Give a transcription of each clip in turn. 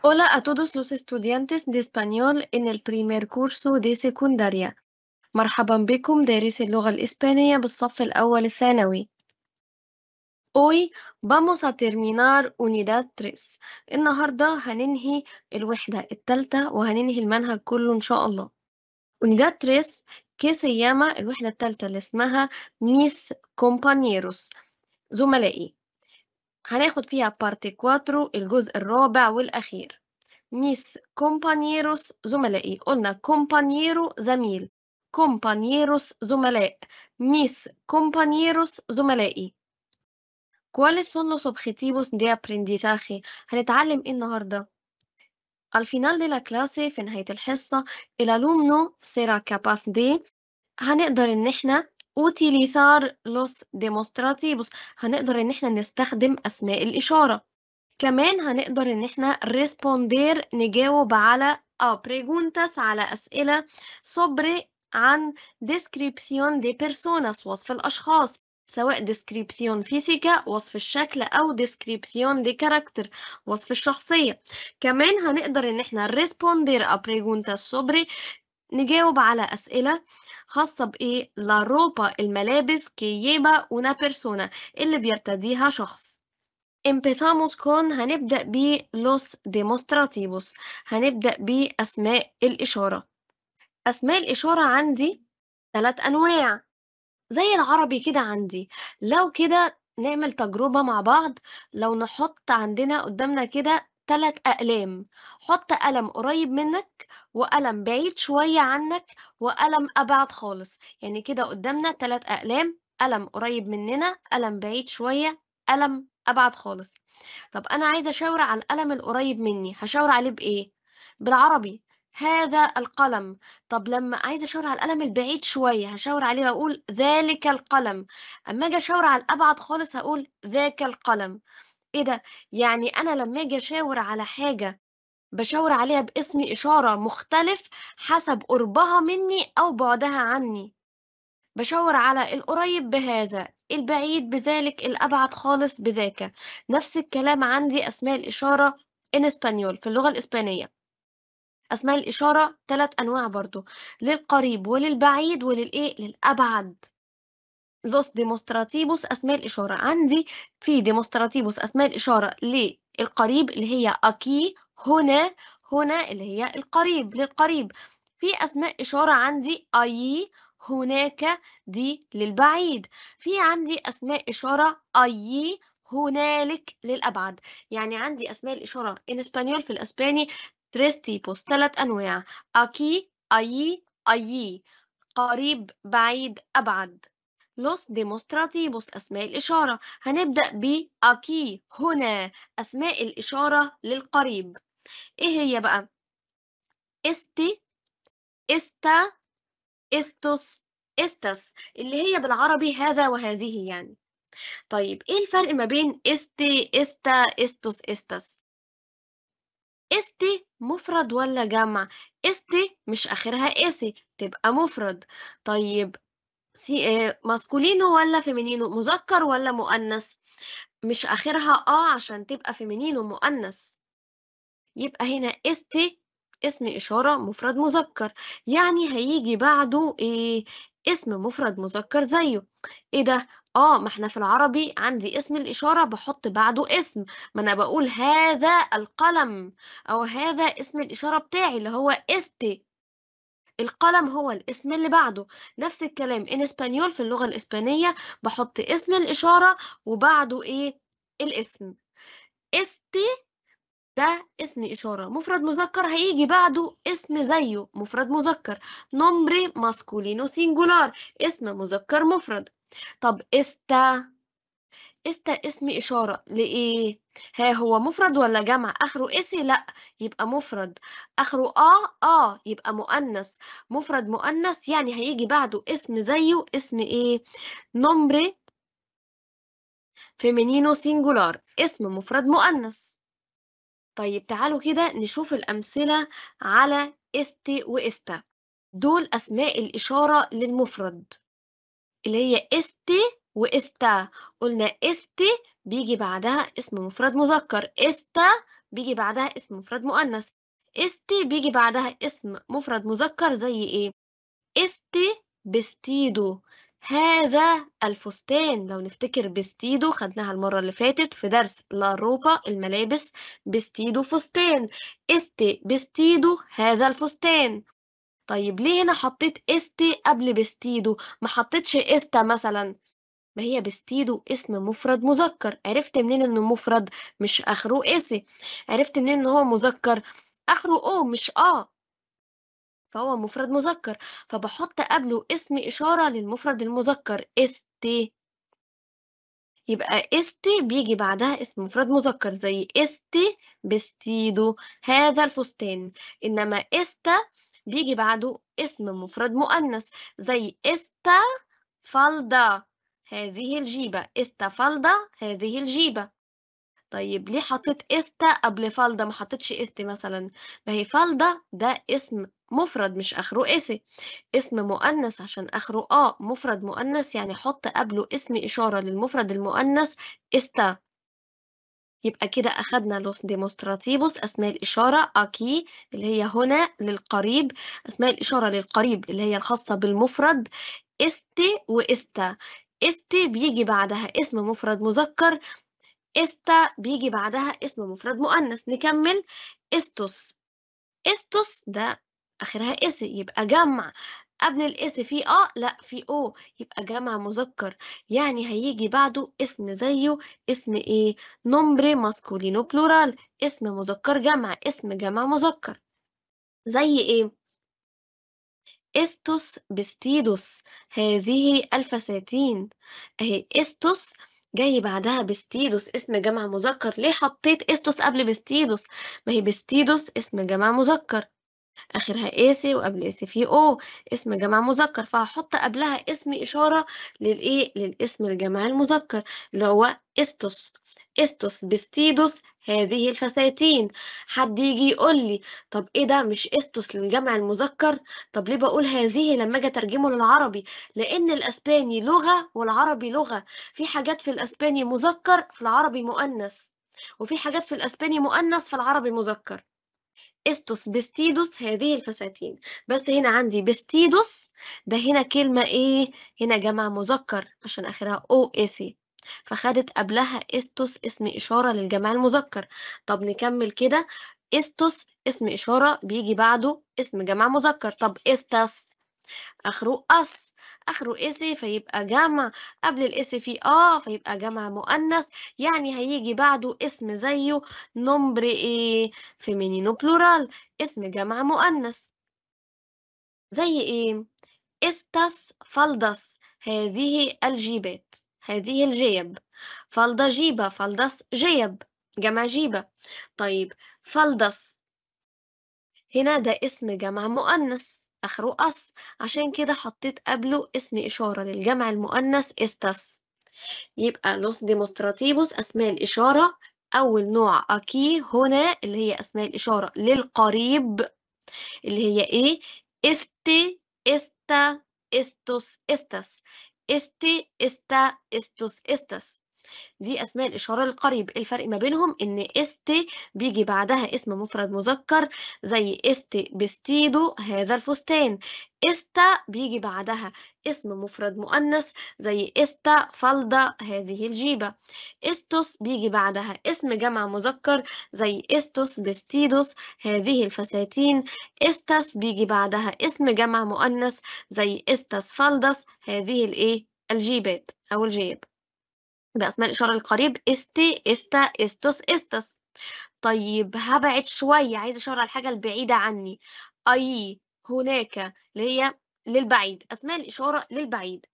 Hola a todos los estudiantes de español en el primer curso de secundaria. مرحبا بكم دارس اللغة الإسبانية بالصف الأول الثانوي. Hoy vamos a terminar unidad 3. النهاردة هننهي الوحدة الثالثة وهننهي المنهج كله إن شاء الله. Unidad 3 que se llama الوحدة الثالثة اللي اسمها mis compañeros زملائي. هناخد فيها بارتي كواترو الجزء الرابع والأخير ميس كومبانيروس زملائي قلنا كومبانيرو زميل كومبانيروس زملاء ميس كومبانيروس زملائي ¿Cuáles son los objetivos de aprendizaje? هنتعلم ايه النهارده؟ Al final de la clase في نهاية الحصة el alumno será دي de هنقدر إن إحنا utilizar los demonstrativos هنقدر إن إحنا نستخدم أسماء الإشارة كمان هنقدر إن إحنا ريسبوندير نجاوب على او آه، preguntas على أسئلة صبري عن description de personas وصف الأشخاص سواء description فيزيكا وصف الشكل أو description de character وصف الشخصية كمان هنقدر إن إحنا ريسبوندير ا preguntas صبري نجاوب على أسئلة خاصة بإيه؟ لا روبا الملابس que lleva una persona اللي بيرتديها شخص امبيثاموس كون هنبدأ ب لوس ديموستراتيبوس هنبدأ بأسماء الإشارة أسماء الإشارة عندي ثلاث أنواع زي العربي كده عندي لو كده نعمل تجربة مع بعض لو نحط عندنا قدامنا كده ثلاث أقلام حط قلم قريب منك وقلم بعيد شوية عنك وقلم أبعد خالص يعني كده قدامنا ثلاث أقلام قلم قريب مننا قلم بعيد شوية قلم أبعد خالص طب أنا عايزة أشاور على القلم القريب مني هشاور عليه بإيه؟ بالعربي هذا القلم طب لما عايزه اشاور على القلم البعيد شويه هشاور عليه واقول ذلك القلم اما اجي اشاور على الابعد خالص هقول ذاك القلم إيه ده! يعني أنا لمّا آجي أشاور على حاجة بشاور عليها باسم إشارة مختلف حسب قُربها منّي أو بُعدها عنّي. بشاور على القريب بهذا، البعيد بذلك، الأبعد خالص بذاك. نفس الكلام عندي أسماء الإشارة in اسبانيول في اللغة الإسبانية. أسماء الإشارة ثلاث أنواع برضه، للقريب وللبعيد وللإيه، للأبعد. لوس ديمونستراتيبوس أسماء الإشارة عندي في ديمونستراتيبوس أسماء الإشارة للقريب اللي هي أكي هنا هنا اللي هي القريب للقريب في أسماء إشارة عندي أي هناك دي للبعيد في عندي أسماء إشارة أي هنالك للأبعد يعني عندي أسماء الإشارة إن اسبانيول في الأسباني تريس تيبوس ثلاث أنواع أكي أي أي قريب بعيد أبعد los demonstrativos أسماء الإشارة هنبدأ ب aquí هنا أسماء الإشارة للقريب إيه هي بقى este esta estos estas اللي هي بالعربي هذا وهذه يعني طيب إيه الفرق ما بين este esta estos estas استي مفرد ولا جمع استي مش اخرها اسي تبقى مفرد طيب سي ماسكولينو آه، ولا فيمينينو مذكر ولا مؤنث مش اخرها اه عشان تبقى فيمينينو مؤنث يبقى هنا استي اسم إشارة مفرد مذكر يعني هيجي بعده إيه اسم مفرد مذكر زيه ايه ده اه ما احنا في العربي عندي اسم الاشاره بحط بعده اسم ما انا بقول هذا القلم او هذا اسم الاشاره بتاعي اللي هو استي القلم هو الاسم اللي بعده نفس الكلام ان اسبانيول في اللغة الإسبانية بحط اسم الإشارة وبعده إيه الاسم استي ده اسم إشارة مفرد مذكر هيجي بعده اسم زيه مفرد مذكر نومبري ماسكولينو سينجولار اسم مذكر مفرد طب استا است اسم إشارة لإيه؟ ها هو مفرد ولا جمع؟ آخره إسي؟ لأ يبقى مفرد آخره آه آه يبقى مؤنث مفرد مؤنث يعني هيجي بعده اسم زيه اسم إيه؟ نمبر فيمينينو سينجولار اسم مفرد مؤنث طيب تعالوا كده نشوف الأمثلة على است وإستا دول أسماء الإشارة للمفرد اللي هي استي واستا قلنا استي بيجي بعدها اسم مفرد مذكر استا بيجي بعدها اسم مفرد مؤنث استي بيجي بعدها اسم مفرد مذكر زي ايه استي بستيدو هذا الفستان لو نفتكر بستيدو خدناها المرة اللي فاتت في درس لاروبا الملابس بستيدو فستان استي بستيدو هذا الفستان طيب ليه هنا حطيت استي قبل بستيدو ما حطيتش استا مثلا ما هي بستيدو اسم مفرد مذكر عرفت منين انه مفرد مش اخره اسي عرفت منين ان هو مذكر اخره او مش اه فهو مفرد مذكر فبحط قبله اسم إشارة للمفرد المذكر استي يبقى استي بيجي بعدها اسم مفرد مذكر زي استي بستيدو هذا الفستان إنما استا بيجي بعده اسم مفرد مؤنث زي استا فالدا هذه الجيبة استفلد هذه الجيبة طيب ليه حطيت است قبل فالدا ما حطيتش است مثلا ما هي فلدة ده اسم مفرد مش اخره اسي اسم مؤنث عشان اخره اه مفرد مؤنث يعني حط قبله اسم اشارة للمفرد المؤنث استا يبقى كده أخدنا لوس ديموستراتيبوس أسماء الإشارة أكي اللي هي هنا للقريب أسماء الإشارة للقريب اللي هي الخاصة بالمفرد إستي وإستا است بيجي بعدها اسم مفرد مذكر استا بيجي بعدها اسم مفرد مؤنث نكمل استوس استوس ده آخرها اس يبقى جمع قبل الاس في اه لا في او يبقى جمع مذكر يعني هيجي بعده اسم زيه اسم ايه نمبر ماسكولينو بلورال اسم مذكر جمع اسم جمع مذكر زي ايه استوس بستيدوس هذه الفساتين اهي استوس جاي بعدها بستيدوس اسم جمع مذكر ليه حطيت استوس قبل بستيدوس ما هي بستيدوس اسم جمع مذكر اخرها اسي وقبل اسي في او اسم جمع مذكر فهحط قبلها اسم اشاره للايه للاسم الجمع المذكر اللي هو استوس استوس بستيدوس هذه الفساتين حد يجي يقول لي طب ايه ده مش استوس للجمع المذكر طب ليه بقول هذه لما اجي اترجمه للعربي لان الاسباني لغه والعربي لغه في حاجات في الاسباني مذكر في العربي مؤنث وفي حاجات في الاسباني مؤنث في العربي مذكر استوس بستيدوس هذه الفساتين بس هنا عندي بستيدوس ده هنا كلمة ايه هنا جمع مذكر عشان اخرها او اسي فخدت قبلها استوس اسم إشارة للجمع المذكر طب نكمل كده استوس اسم إشارة بيجي بعده اسم جمع مذكر طب استس اخره اس اخره اسي فيبقى جمع قبل الاس في اه فيبقى جمع مؤنث يعني هيجي بعده اسم زيه نمبر ايه فيمينينو بلورال اسم جمع مؤنث زي ايه استس فالدس هذه الجيبات هذه الجيب فلدة جيبة فلدس جيب جمع جيبة طيب فلدس هنا ده اسم جمع مؤنث آخره أس عشان كده حطيت قبله اسم إشارة للجمع المؤنث استس يبقى لوس ديموستراتيبوس أسماء الإشارة أول نوع أكي هنا اللي هي أسماء الإشارة للقريب اللي هي إيه؟ است استا استوس استس este, esta, estos, estas. دي أسماء الإشارة القريب الفرق ما بينهم إن است بيجي بعدها اسم مفرد مذكر زي است بستيدو هذا الفستان استا بيجي بعدها اسم مفرد مؤنث زي استا فالدا هذه الجيبة استوس بيجي بعدها اسم جمع مذكر زي استوس بستيدوس هذه الفساتين استاس بيجي بعدها اسم جمع مؤنث زي استاس فالدس هذه الايه الجيبات أو الجيب بأسماء الإشارة للقريب إستي إستا إستوس إستس طيب هبعد شوية عايز أشار على الحاجة البعيدة عني أي هناك اللي هي للبعيد أسماء الإشارة للبعيد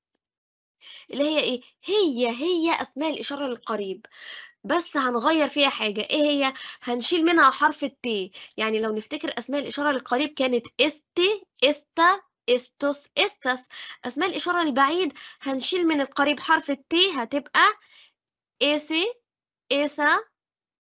اللي هي إيه؟ هي هي أسماء الإشارة للقريب بس هنغير فيها حاجة إيه هي؟ هنشيل منها حرف التي يعني لو نفتكر أسماء الإشارة للقريب كانت إستي إستا استوس استس أسماء الإشارة البعيد هنشيل من القريب حرف التي هتبقى إيسي إيسا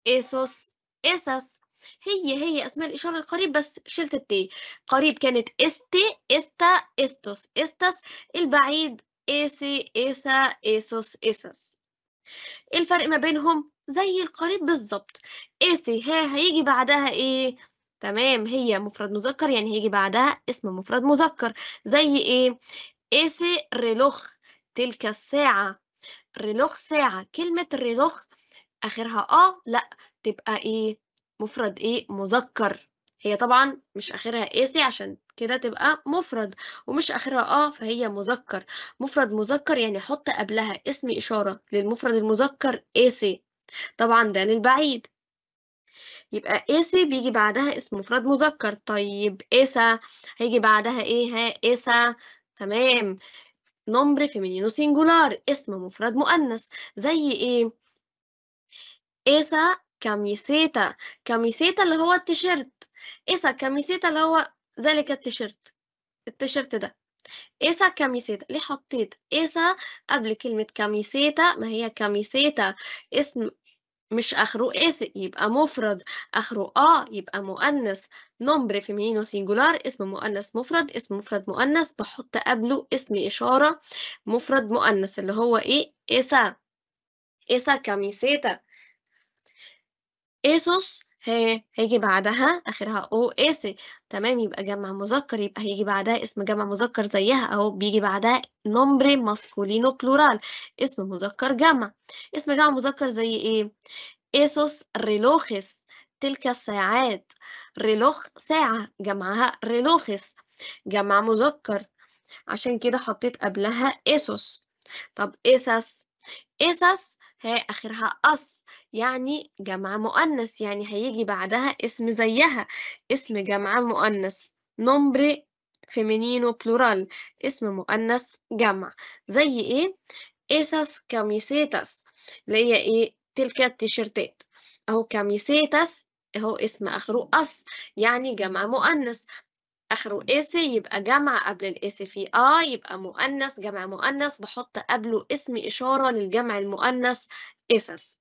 إيسوس إيسس هي هي أسماء الإشارة القريب بس شلت التي قريب كانت استي استا استوس استس البعيد إيسي إيسا إيسوس إيسس الفرق ما بينهم زي القريب بالظبط إيسي ها هيجي بعدها إيه تمام هي مفرد مذكر يعني هيجي بعدها اسم مفرد مذكر زي ايه ايسي ريلوخ تلك الساعة ريلوخ ساعة كلمة ريلوخ آخرها آه لأ تبقى إيه مفرد إيه مذكر هي طبعا مش آخرها ايسي عشان كده تبقى مفرد ومش آخرها آه فهي مذكر مفرد مذكر يعني حط قبلها اسم إشارة للمفرد المذكر ايسي طبعا ده للبعيد يبقى إيسى بيجي بعدها اسم مفرد مذكر طيب إيسا هيجي بعدها ايه ها إيسا تمام نمبر فيمينينو سينجولار اسم مفرد مؤنث زي ايه إيسا كاميسيتا كاميسيتا اللي هو التيشيرت إيسا كاميسيتا اللي هو ذلك التيشيرت التيشيرت ده إيسا كاميسيتا ليه حطيت إيسا قبل كلمة كاميسيتا ما هي كاميسيتا اسم مش آخره اس يبقى مفرد آخره آ يبقى مؤنث نمبر فيمينو سينجولار اسم مؤنث مفرد اسم مفرد مؤنث بحط قبله اسم إشارة مفرد مؤنث اللي هو إيه اسا اسا كاميسيتا إيسوس ها هيجي بعدها آخرها او اس تمام يبقى جمع مذكر يبقى هيجي بعدها اسم جمع مذكر زيها أهو بيجي بعدها نومبري ماسكولينو بلورال اسم مذكر جمع اسم جمع مذكر زي إيه؟ إيسوس ريلوخس تلك الساعات ريلوخ ساعة جمعها ريلوخس جمع مذكر عشان كده حطيت قبلها إيسوس طب اساس اساس هي آخرها أص يعني جمع مؤنث يعني هيجي بعدها اسم زيها اسم جمع مؤنث نومبري فيمينينو بلورال اسم مؤنث جمع زي إيه؟ اساس كاميسيتاس اللي هي إيه؟ تلك التيشيرتات أهو كاميسيتاس اهو اسم اخره اس يعني جمع مؤنث آخره إيسي يبقى جمع قبل الآسي في آ آه، يبقى مؤنث جمع مؤنث بحط قبله اسم إشارة للجمع المؤنث إسس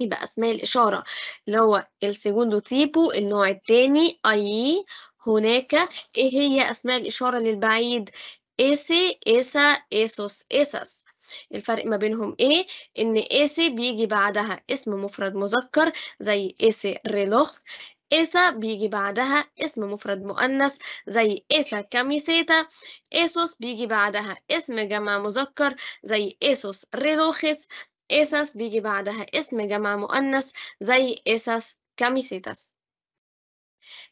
يبقى أسماء الإشارة اللي هو السيجوندو تيبو النوع التاني أي هناك إيه هي أسماء الإشارة للبعيد إيسي إيسا إيسوس إيسس الفرق ما بينهم ايه ان ايسي بيجي بعدها اسم مفرد مذكر زي ايسي ريلوخ إيسا بيجي بعدها اسم مفرد مؤنث زي إيسا كاميسيتا إيسوس بيجي بعدها اسم جمع مذكر زي إيسوس ريلوخس إيساس بيجي بعدها اسم جمع مؤنث زي إيساس كاميسيتاس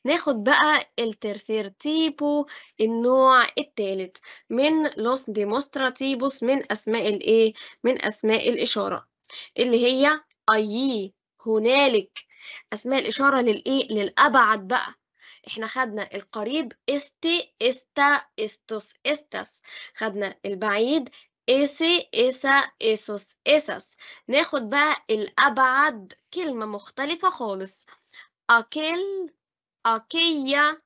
ناخد بقى الترثيرتيبو النوع الثالث من لوس ديموستراتيبوس من أسماء الإيه؟ من أسماء الإشارة اللي هي أيي هنالك اسماء الاشاره للايه للابعد بقى احنا خدنا القريب استي استا استوس استاس خدنا البعيد إيسي إيسا إيسوس إيساس ناخد بقى الأبعد كلمة مختلفة خالص أكل أكيا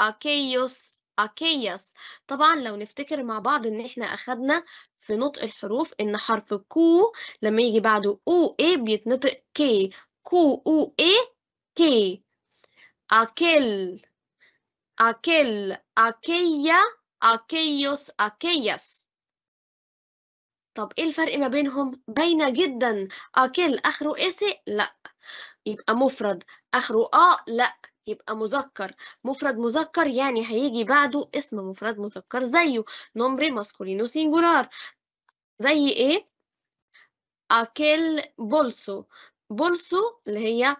أكيوس أكياس طبعا لو نفتكر مع بعض إن إحنا أخدنا في نطق الحروف إن حرف كو لما يجي بعده أو إيه بيتنطق كي Q U E T aquel aquel aquella aquellos aquellas طب ايه الفرق ما بينهم باينه جدا اكل اخره اس لا يبقى مفرد اخره اه لا يبقى مذكر مفرد مذكر يعني هيجي بعده اسم مفرد مذكر زيه نومبري ماسكولينو سينجولار زي ايه اكل بولسو بولسو اللي هي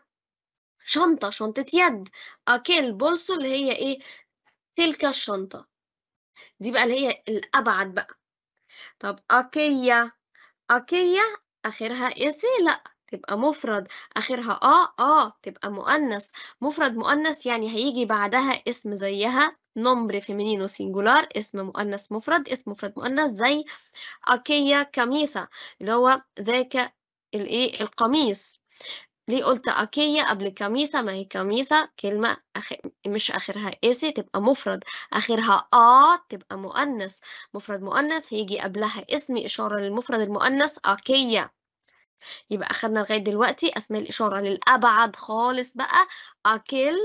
شنطة شنطة يد أكل آه، بولسو اللي هي إيه تلك الشنطة دي بقى اللي هي الأبعد بقى طب أكيا أكيا آخرها إسي لأ تبقى مفرد آخرها آه آه تبقى مؤنث مفرد مؤنث يعني هيجي بعدها اسم زيها نمبر فيمينينو سينجولار اسم مؤنث مفرد اسم مفرد مؤنث زي أكيا كميسة اللي هو ذاك الايه القميص ليه قلت أكية قبل كميسة ما هي كميسة كلمة أخ... مش آخرها إسي تبقى مفرد آخرها آ تبقى مؤنث مفرد مؤنث هيجي قبلها اسم إشارة للمفرد المؤنث أكية يبقى أخدنا لغاية دلوقتي أسماء الإشارة للأبعد خالص بقى أكل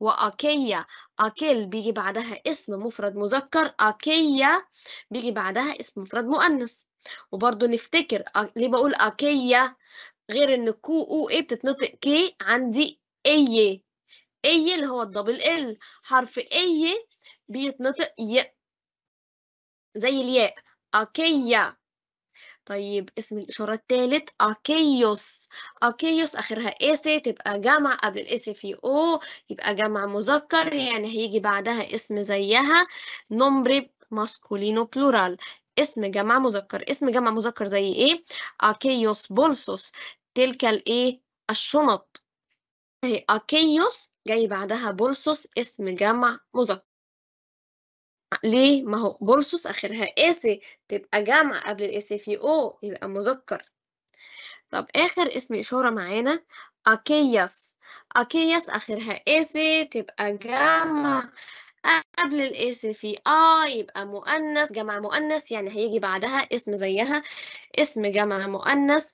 وأكية أكل بيجي بعدها اسم مفرد مذكر أكية بيجي بعدها اسم مفرد مؤنث وبرضه نفتكر ليه بقول أكية غير إن كو أو إيه بتتنطق كي عندي إيه إيه اللي هو الدبل إل حرف إيه بيتنطق ي زي الياء أكية طيب اسم الإشارة الثالث أكيوس أكيوس آخرها إس تبقى جمع قبل الإس في أو يبقى جمع مذكر يعني هيجي بعدها اسم زيها نومبري ماسكولينو بلورال اسم جمع مذكر اسم جمع مذكر زي ايه اكيوس بولسوس تلك الايه الشنط اهي اكيوس جاي بعدها بولسوس اسم جمع مذكر ليه ما هو بولسوس اخرها اسي تبقى جمع قبل الاسي في او يبقى مذكر طب اخر اسم اشاره معانا اكياس اكياس اخرها اسي تبقى جمع قبل الاس في اه يبقى مؤنث جمع مؤنث يعني هيجي بعدها اسم زيها اسم جمع مؤنث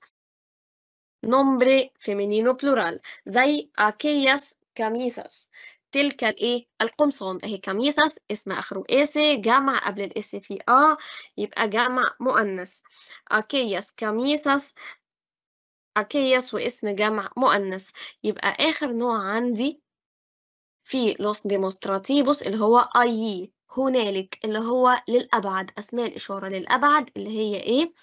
نومبري فيمينينو بلورال زي اكياس كاميساس تلك الايه القمصان اهي كاميساس اسم اخره اس إيه جمع قبل الاس إيه في اه يبقى جمع مؤنث اكياس كاميساس اكياس واسم جمع مؤنث يبقى آخر نوع عندي في لوس ديمونستراتيفوس اللي هو اي هنالك اللي هو للأبعد أسماء الإشارة للأبعد اللي هي إيه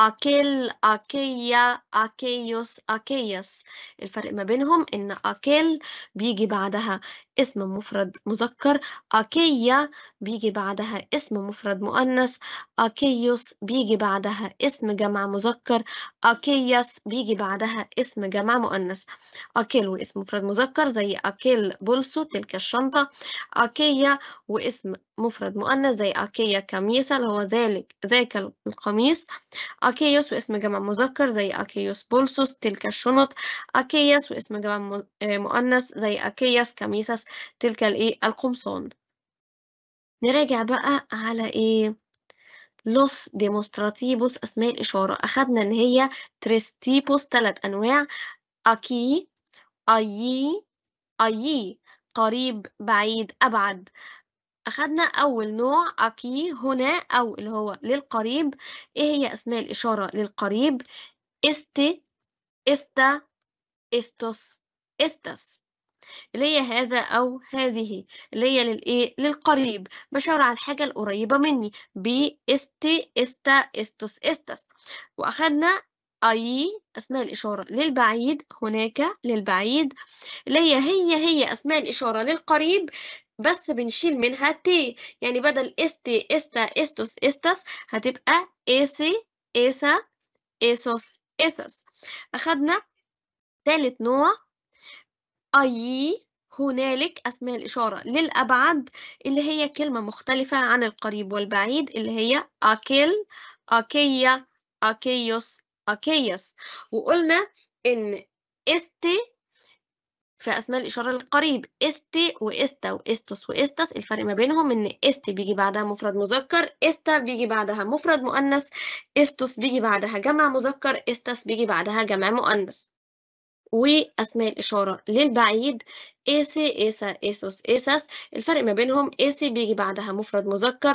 أكل أكيا أكيوس أكياس الفرق ما بينهم إن أكل بيجي بعدها اسم مفرد مذكر أكيا بيجي بعدها اسم مفرد مؤنث أكيوس بيجي بعدها اسم جمع مذكر أكياس بيجي بعدها اسم جمع مؤنث أكل واسم مفرد مذكر زي أكل بولسو تلك الشنطة أكيا واسم مفرد مؤنث زي أكيا اللي هو ذلك ذاك القميص أكيوس واسم جمع مذكر زي أكيوس بولسوس تلك الشنط أكياس واسم جمع آه، مؤنث زي أكياس كميسس تلك الإيه القمصان نراجع بقى على إيه لوس ديموستراتيبوس أسماء الإشارة أخدنا إن هي تريستيبوس تلات أنواع أكي أيي أيي قريب بعيد أبعد أخدنا أول نوع أكي هنا أو اللي هو للقريب إيه هي أسماء الإشارة للقريب استي استا استوس استس اللي هي هذا أو هذه اللي هي للإيه للقريب بشاور على الحاجة القريبة مني بي استي استا استوس استس وأخدنا أي أسماء الإشارة للبعيد هناك للبعيد اللي هي هي هي أسماء الإشارة للقريب بس بنشيل منها تي يعني بدل استي استا استوس استس هتبقى اسي ايسا ايسوس اسس أخدنا تالت نوع أي هنالك أسماء الإشارة للأبعد اللي هي كلمة مختلفة عن القريب والبعيد اللي هي أكل أكيا أكيوس أكيس وقلنا إن استي في أسماء الإشارة للقريب است وإستا وإستوس وإستس الفرق ما بينهم إن است بيجي بعدها مفرد مذكر إستا بيجي بعدها مفرد مؤنث إستوس بيجي بعدها جمع مذكر إستس بيجي بعدها جمع مؤنث وأسماء الإشارة للبعيد إيسي إيسا إيسوس إيساس الفرق ما بينهم إيسي بيجي بعدها مفرد مذكر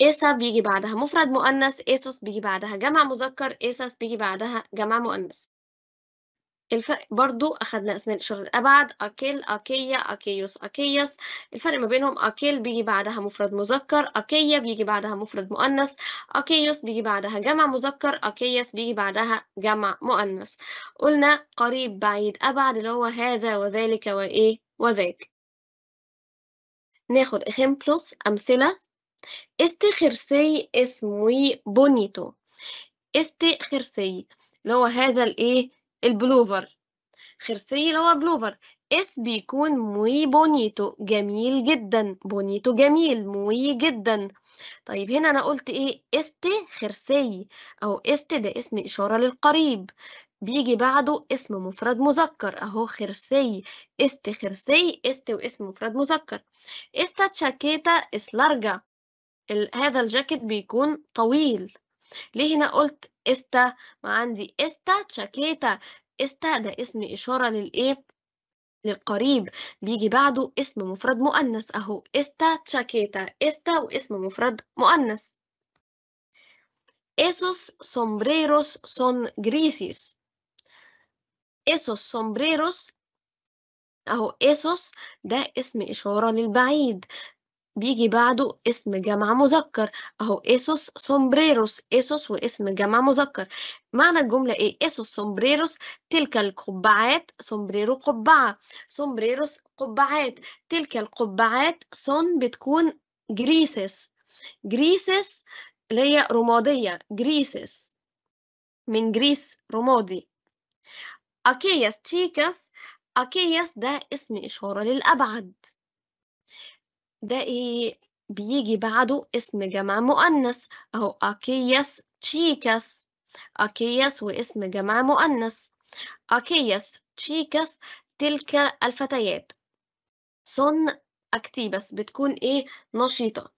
إيسا بيجي بعدها مفرد مؤنث إيسوس بيجي بعدها جمع مذكر إيساس بيجي بعدها جمع مؤنث الفرق برضو أخدنا أسماء الإشارة الأبعد أكل أكيا أكيوس أكياس الفرق ما بينهم أكل بيجي بعدها مفرد مذكر أكيا بيجي بعدها مفرد مؤنث أكيوس بيجي بعدها جمع مذكر أكياس بيجي بعدها جمع مؤنث قلنا قريب بعيد أبعد اللي هو هذا وذلك وإيه وذاك ناخد إخيمبلوس أمثلة إستي خرسي es بونيتو إستي خرسي اللي هو هذا الإيه البلوفر خرسي اللي هو بلوفر اس بيكون موي بونيتو جميل جدا بونيتو جميل موي جدا طيب هنا انا قلت ايه است خرسي او است ده اسم اشاره للقريب بيجي بعده اسم مفرد مذكر اهو خرسي است خرسي است واسم مفرد مذكر استا تشاكيتا اس لارجا هذا الجاكيت بيكون طويل ليه هنا قلت استا ما عندي استا تشاكيتا استا ده اسم إشارة للإيه للقريب بيجي بعده اسم مفرد مؤنث أهو استا تشاكيتا استا واسم مفرد مؤنث esos sombreros son grises esos sombreros أهو esos ده اسم إشارة للبعيد بيجي بعده اسم جمع مذكر اهو اسوس سومبريروس اسوس واسم جمع مذكر معنى الجملة ايه اسوس سومبريروس تلك القبعات سومبريرو قبعة سومبريروس قبعات تلك القبعات سون بتكون جريسس جريسس اللي هي رمادية جريسس من جريس رمادي أكياس تشيكاس أكياس ده اسم إشارة للأبعد ده إيه بيجي بعده اسم جمع مؤنث أهو أكياس تشيكاس أكياس واسم جمع مؤنث أكياس تشيكاس تلك الفتيات سون أكتيبس بتكون إيه نشيطة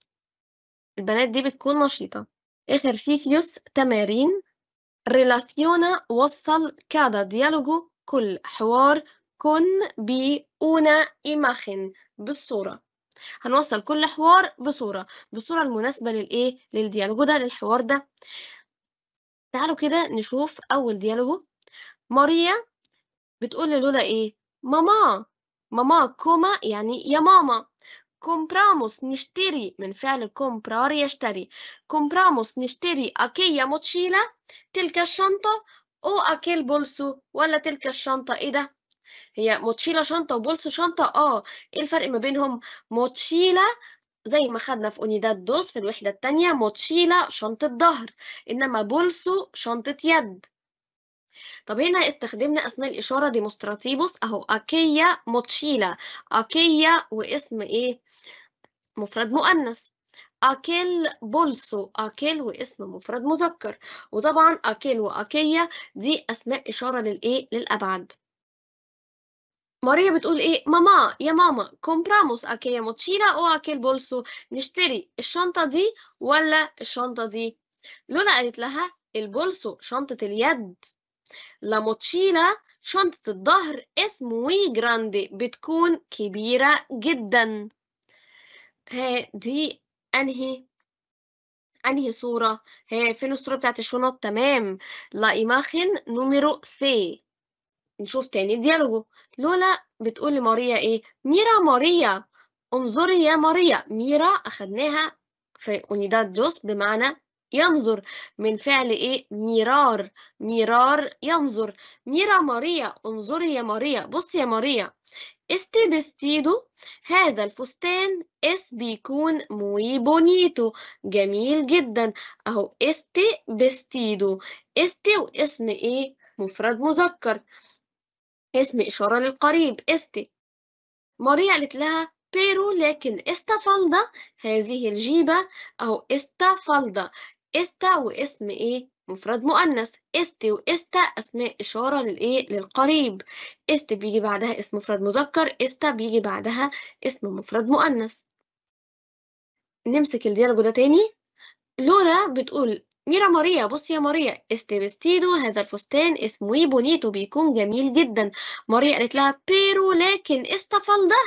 البنات دي بتكون نشيطة اخرفيثيوس تمارين ريلاسيونا وصل كادا ديالوجو كل حوار كن بي أونا إيماخن بالصورة هنوصل كل حوار بصورة بصوره المناسبة للإيه للديالوج ده للحوار ده تعالوا كده نشوف أول ديالوج ماريا بتقول لولا إيه ماما ماما كوما يعني يا ماما كومبراموس نشتري من فعل كومبرار يشتري كومبراموس نشتري أكيا موتشيلا تلك الشنطة أو أكيل بولسو ولا تلك الشنطة إيه ده هي موتشيلا شنطة وبولسو شنطة اه ايه الفرق ما بينهم موتشيلا زي ما خدنا في اونيداد دوس في الوحدة التانية موتشيلا شنطة ظهر انما بولسو شنطة يد طب هنا استخدمنا اسماء الاشارة ديموستراتيبوس اهو اكيا موتشيلا اكيا واسم ايه مفرد مؤنث أكل بولسو أكل واسم مفرد مذكر وطبعا أكل وأكية دي أسماء إشارة للإيه للأبعد ماريا بتقول ايه ماما يا ماما كومبراموس اكيا موتشيلا او اكيل بولسو نشتري الشنطة دي ولا الشنطة دي لولا قالت لها البولسو شنطة اليد لا موتشيلا شنطة الظهر اسم وي جراندي بتكون كبيرة جدا ها دي انهي انهي صورة ها فين الصورة بتاعت الشنط تمام لا ايماخن نوميرو سي نشوف تاني ديالوجو لولا بتقول لماريا ايه ميرا ماريا انظري يا ماريا ميرا اخدناها في اونيداد دوس بمعنى ينظر من فعل ايه ميرار ميرار ينظر ميرا ماريا انظري يا ماريا بصي يا ماريا استي بستيدو هذا الفستان اس بيكون موي بونيتو جميل جدا اهو استي بستيدو استي واسم ايه مفرد مذكر اسم إشارة للقريب استي ماريا قالت لها بيرو لكن استفلدة هذه الجيبة أو استفلدة استا واسم إيه مفرد مؤنث است واستا أسماء إشارة للإيه للقريب است بيجي بعدها اسم مفرد مذكر استا بيجي بعدها اسم مفرد مؤنث نمسك الديالوج ده تاني لولا بتقول ميرا ماريا بص يا ماريا este vestido هذا الفستان اسمه إيه؟ بونيتو بيكون جميل جدا ماريا قالت لها بيرو لكن esta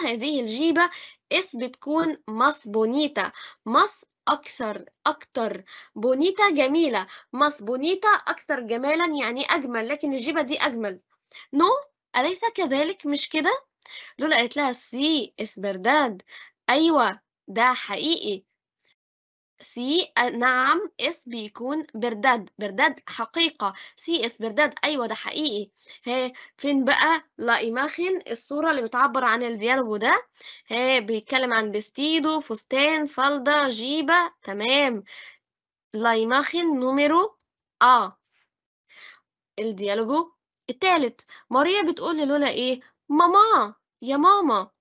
هذه الجيبة اس بتكون ماس بونيتا ماس أكثر أكثر بونيتا جميلة ماس بونيتا أكثر جمالا يعني أجمل لكن الجيبة دي أجمل نو no, أليس كذلك مش كده لولا قالت لها سي اس برداد أيوة ده حقيقي سي آه، نعم اس بيكون برداد برداد حقيقة سي اس برداد أيوة ده حقيقي هي فين بقى لا إيماخن الصورة اللي بتعبر عن الديالوج ده هي بيتكلم عن بستيدو فستان فلدة جيبة تمام لا إيماخن نوميرو آ الديالوج التالت ماريا بتقول للولا إيه ماما يا ماما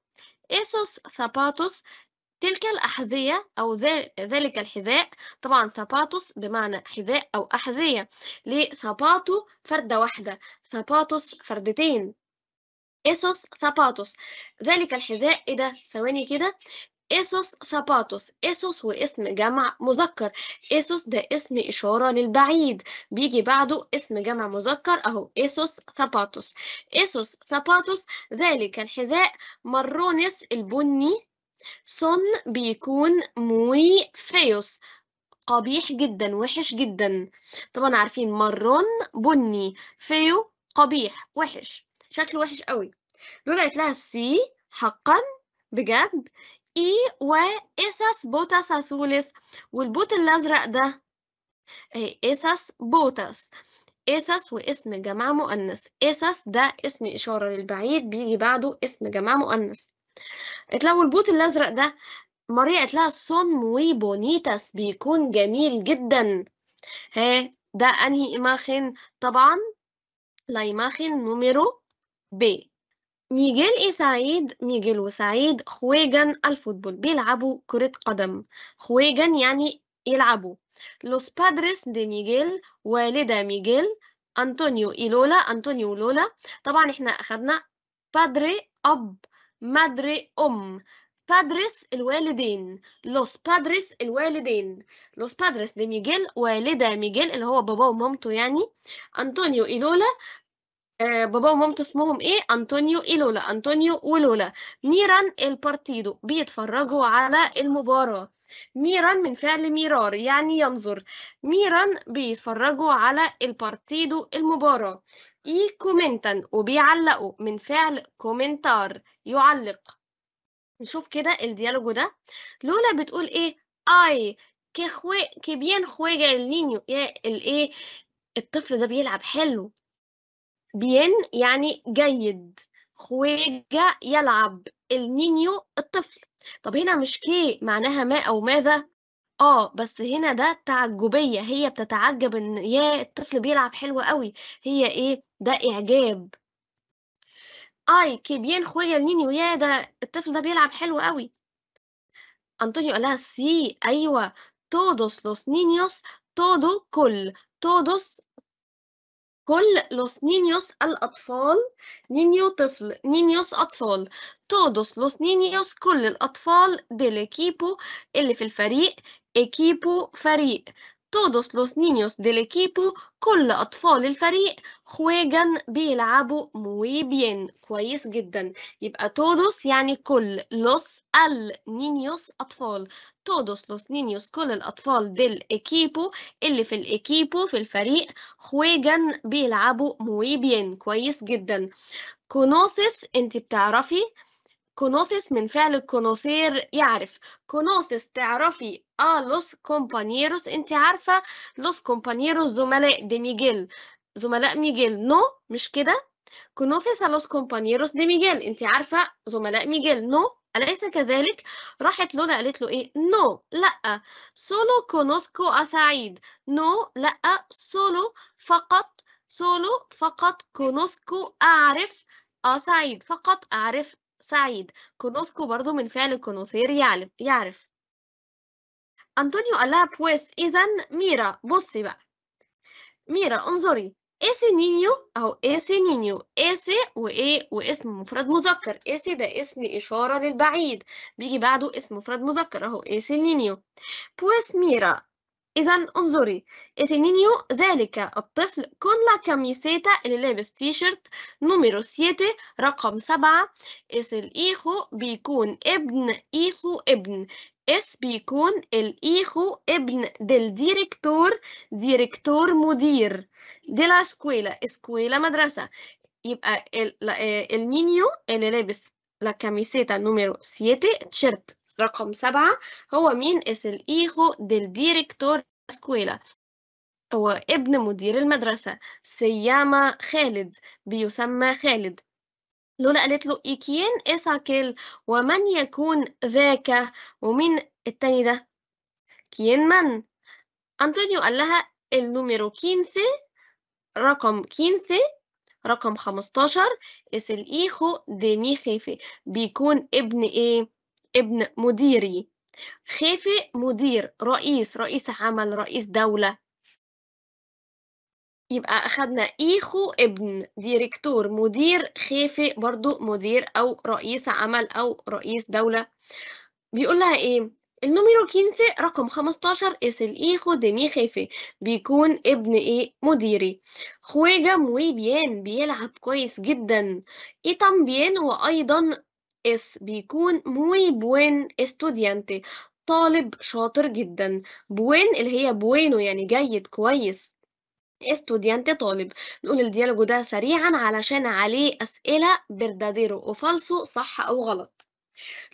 إيسوس ثاباتوس تلك الأحذية أو ذلك الحذاء طبعا ثباتوس بمعنى حذاء أو أحذية لثباتو فردة واحدة ثباتوس فردتين إيسوس ثباتوس ذلك الحذاء إيه ده ثواني كده إيسوس ثباتوس إيسوس واسم جمع مذكر إيسوس ده اسم إشارة للبعيد بيجي بعده اسم جمع مذكر أهو إيسوس ثباتوس إيسوس ثباتوس ذلك الحذاء مرونس البني سون بيكون muy feos قبيح جدا وحش جدا طبعا عارفين مرون بني فيو قبيح وحش شكله وحش قوي رجعت لها سي حقا بجد اي اساس بوتاس اثوليس والبوت الازرق ده اهي بوتاس اساس واسم جماعة مؤنث اساس ده اسم اشارة للبعيد بيجي بعده اسم جماعة مؤنث قالت لها والبوت الازرق ده ماريا قالت لها سون موي بونيتاس بيكون جميل جدا ها ده انهي ايماخن طبعا لا ايماخن نوميرو بي ميغيل إسعيد إيه ميغيل وسعيد خويجن الفوتبول بيلعبوا كرة قدم خويجن يعني يلعبوا لوس بادريس دي ميغيل والدة ميغيل أنطونيو إيلولا أنطونيو لولا طبعا احنا أخدنا بادري أب مدري أم بادريس الوالدين لوس بادريس الوالدين لوس بادريس دي ميجيل والدة ميجيل اللي هو باباه ومامته يعني أنطونيو إيلولا آه، بابا ومامته اسمهم ايه انطونيو ايلولا انطونيو ولولا ميران البارتيدو بيتفرجوا على المباراة ميران من فعل ميرار يعني ينظر ميران بيتفرجوا على البارتيدو المباراة اي كومنتن وبيعلقوا من فعل كومنتار يعلق نشوف كده الديالوجو ده لولا بتقول ايه اي que, jue... que bien juega يا الايه الطفل ده بيلعب حلو بيان يعني جيد خويجا يلعب النينيو الطفل طب هنا مش كي معناها ما او ماذا اه بس هنا ده تعجبية هي بتتعجب ان يا الطفل بيلعب حلو قوي هي ايه ده إعجاب أي كي بيان خويا لنيني ويا ده الطفل ده بيلعب حلو قوي أنطونيو قال لها سي أيوة todos los نينيوس تودو كل todos كل los نينيوس الأطفال نينيو طفل نينيوس أطفال todos los نينيوس كل الأطفال ديل إكيبو اللي في الفريق إكيبو فريق todos los niños del equipo كل أطفال الفريق juegan بيلعبوا muy bien كويس جدا يبقى todos يعني كل los al niños أطفال todos los niños كل الأطفال del equipo اللي في الإكيبو في الفريق juegan بيلعبوا muy bien كويس جدا conoces أنت بتعرفي كونوسيس من فعل كونوثير يعرف كونوسيس تعرفي آ لوس كومبانيروس انت عارفه لوس كومبانيروس زملاء دي ميجيل زملاء ميجيل نو no, مش كده كونوسيس a los compañeros de ميجيل انت عارفه زملاء ميجيل نو no. أليس كذلك؟ راحت لولا قالت له إيه؟ نو لأ سولو كونوسكو أسعيد نو لأ سولو فقط سولو فقط كونوسكو أعرف أسعيد فقط أعرف سعيد conozco برضو من فعل conocer يعلم يعرف أنطونيو قال لها pues إذا ميرا بصي بقى ميرا انظري إيسي نينيو أو إيسي نينيو إيسي وإيه واسم مفرد مذكر إيسي ده اسم إشارة للبعيد بيجي بعده اسم مفرد مذكر أهو إيسي نينيو pues ميرا إذا انظري نينيو ذلك الطفل كون لا كاميسيتا اللي لابس شيرت نوميرو سيتي رقم سبعة اس الإيخو بيكون ابن إيخو ابن اس بيكون الإيخو ابن دل ديريكتور ديريكتور مدير دي سكويلا سكويلا مدرسة يبقى ال... إيه، المينيو اللي لابس لا كاميسيتا نوميرو سيتي تشيرت رقم سبعة هو مين es el hijo del director escuela هو ابن مدير المدرسة سياما خالد بيسمى خالد لولا قالت له إيكيين إساكيل ومن يكون ذاك ومين التاني ده كين من أنطونيو قال لها النوميرو كينثي رقم كينثي رقم خمستاشر إس الإيخو hijo de بيكون ابن ايه ابن مديري خيفي مدير رئيس رئيس عمل رئيس دولة يبقى أخدنا إيخو ابن ديركتور مدير خيفي برضو مدير أو رئيس عمل أو رئيس دولة بيقول لها إيه؟ النوميرو 15 رقم 15 إس الإيخو hijo خيفي بيكون ابن ايه مديري خويجا موي بيان بيلعب كويس جدا y بيان وايضا es بيكون muy buen estudiante طالب شاطر جدا buen اللي هي bueno يعني جيد كويس استوديانتي طالب نقول الديالوج ده سريعا علشان عليه أسئلة verdadero وفالسو صح أو غلط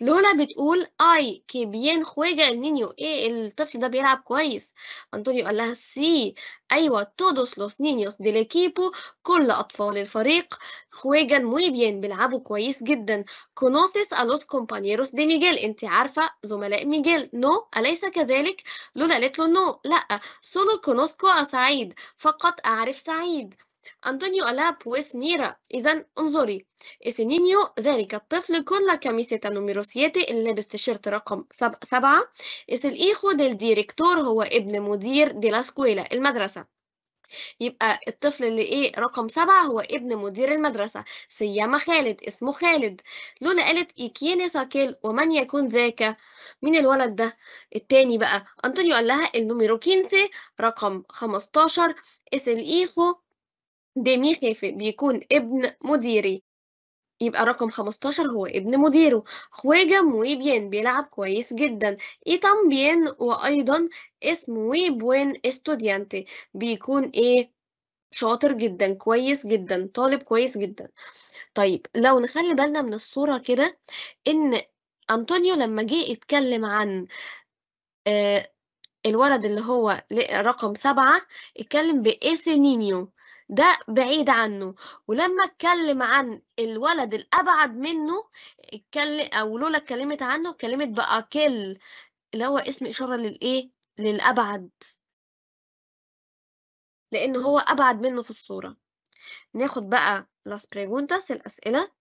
لولا بتقول اي كي بيان juega النينيو ايه الطفل ده بيلعب كويس أنطونيو قال لها سي أيوة تودوس لوس نينيوس del equipo كل أطفال الفريق juegan موي بيان بيلعبوا كويس جدا conoces الوس كومبانيروس دي ميجيل أنت عارفة زملاء ميجيل no أليس كذلك لولا قالت له no لأ سولو كونوسكو سعيد فقط أعرف سعيد أنطونيو ألاب وسميرا إذا انظري إسينينيو ذلك الطفل كل كميسة نوميرو سيتي اللي لابس تيشيرت رقم سب... سبعة إس الإيخو ديل ديريكتور هو ابن مدير دي المدرسة يبقى الطفل اللي ايه رقم سبعة هو ابن مدير المدرسة سيما خالد اسمه خالد لولا قالت إيكيني ساكيل ومن يكون ذاك مين الولد ده التاني بقى أنطونيو قال لها النوميرو 15 رقم خمستاشر اس الإيخو خيفي بيكون ابن مديري يبقى رقم 15 هو ابن مديره خوجم ويبيان بيلعب كويس جدا إيتام بيان وأيضا اسم ويبوين استوديانتي بيكون إيه شاطر جدا كويس جدا طالب كويس جدا طيب لو نخلي بالنا من الصورة كده إن أنطونيو لما جه يتكلم عن آه الولد اللي هو رقم سبعة اتكلم بإيسينينيو ده بعيد عنه ولما اتكلم عن الولد الأبعد منه اتكلم أو لولا اتكلمت عنه اتكلمت بأكل اللي هو اسم إشارة للإيه؟ للأبعد لأن هو أبعد منه في الصورة ناخد بقى las preguntas الأسئلة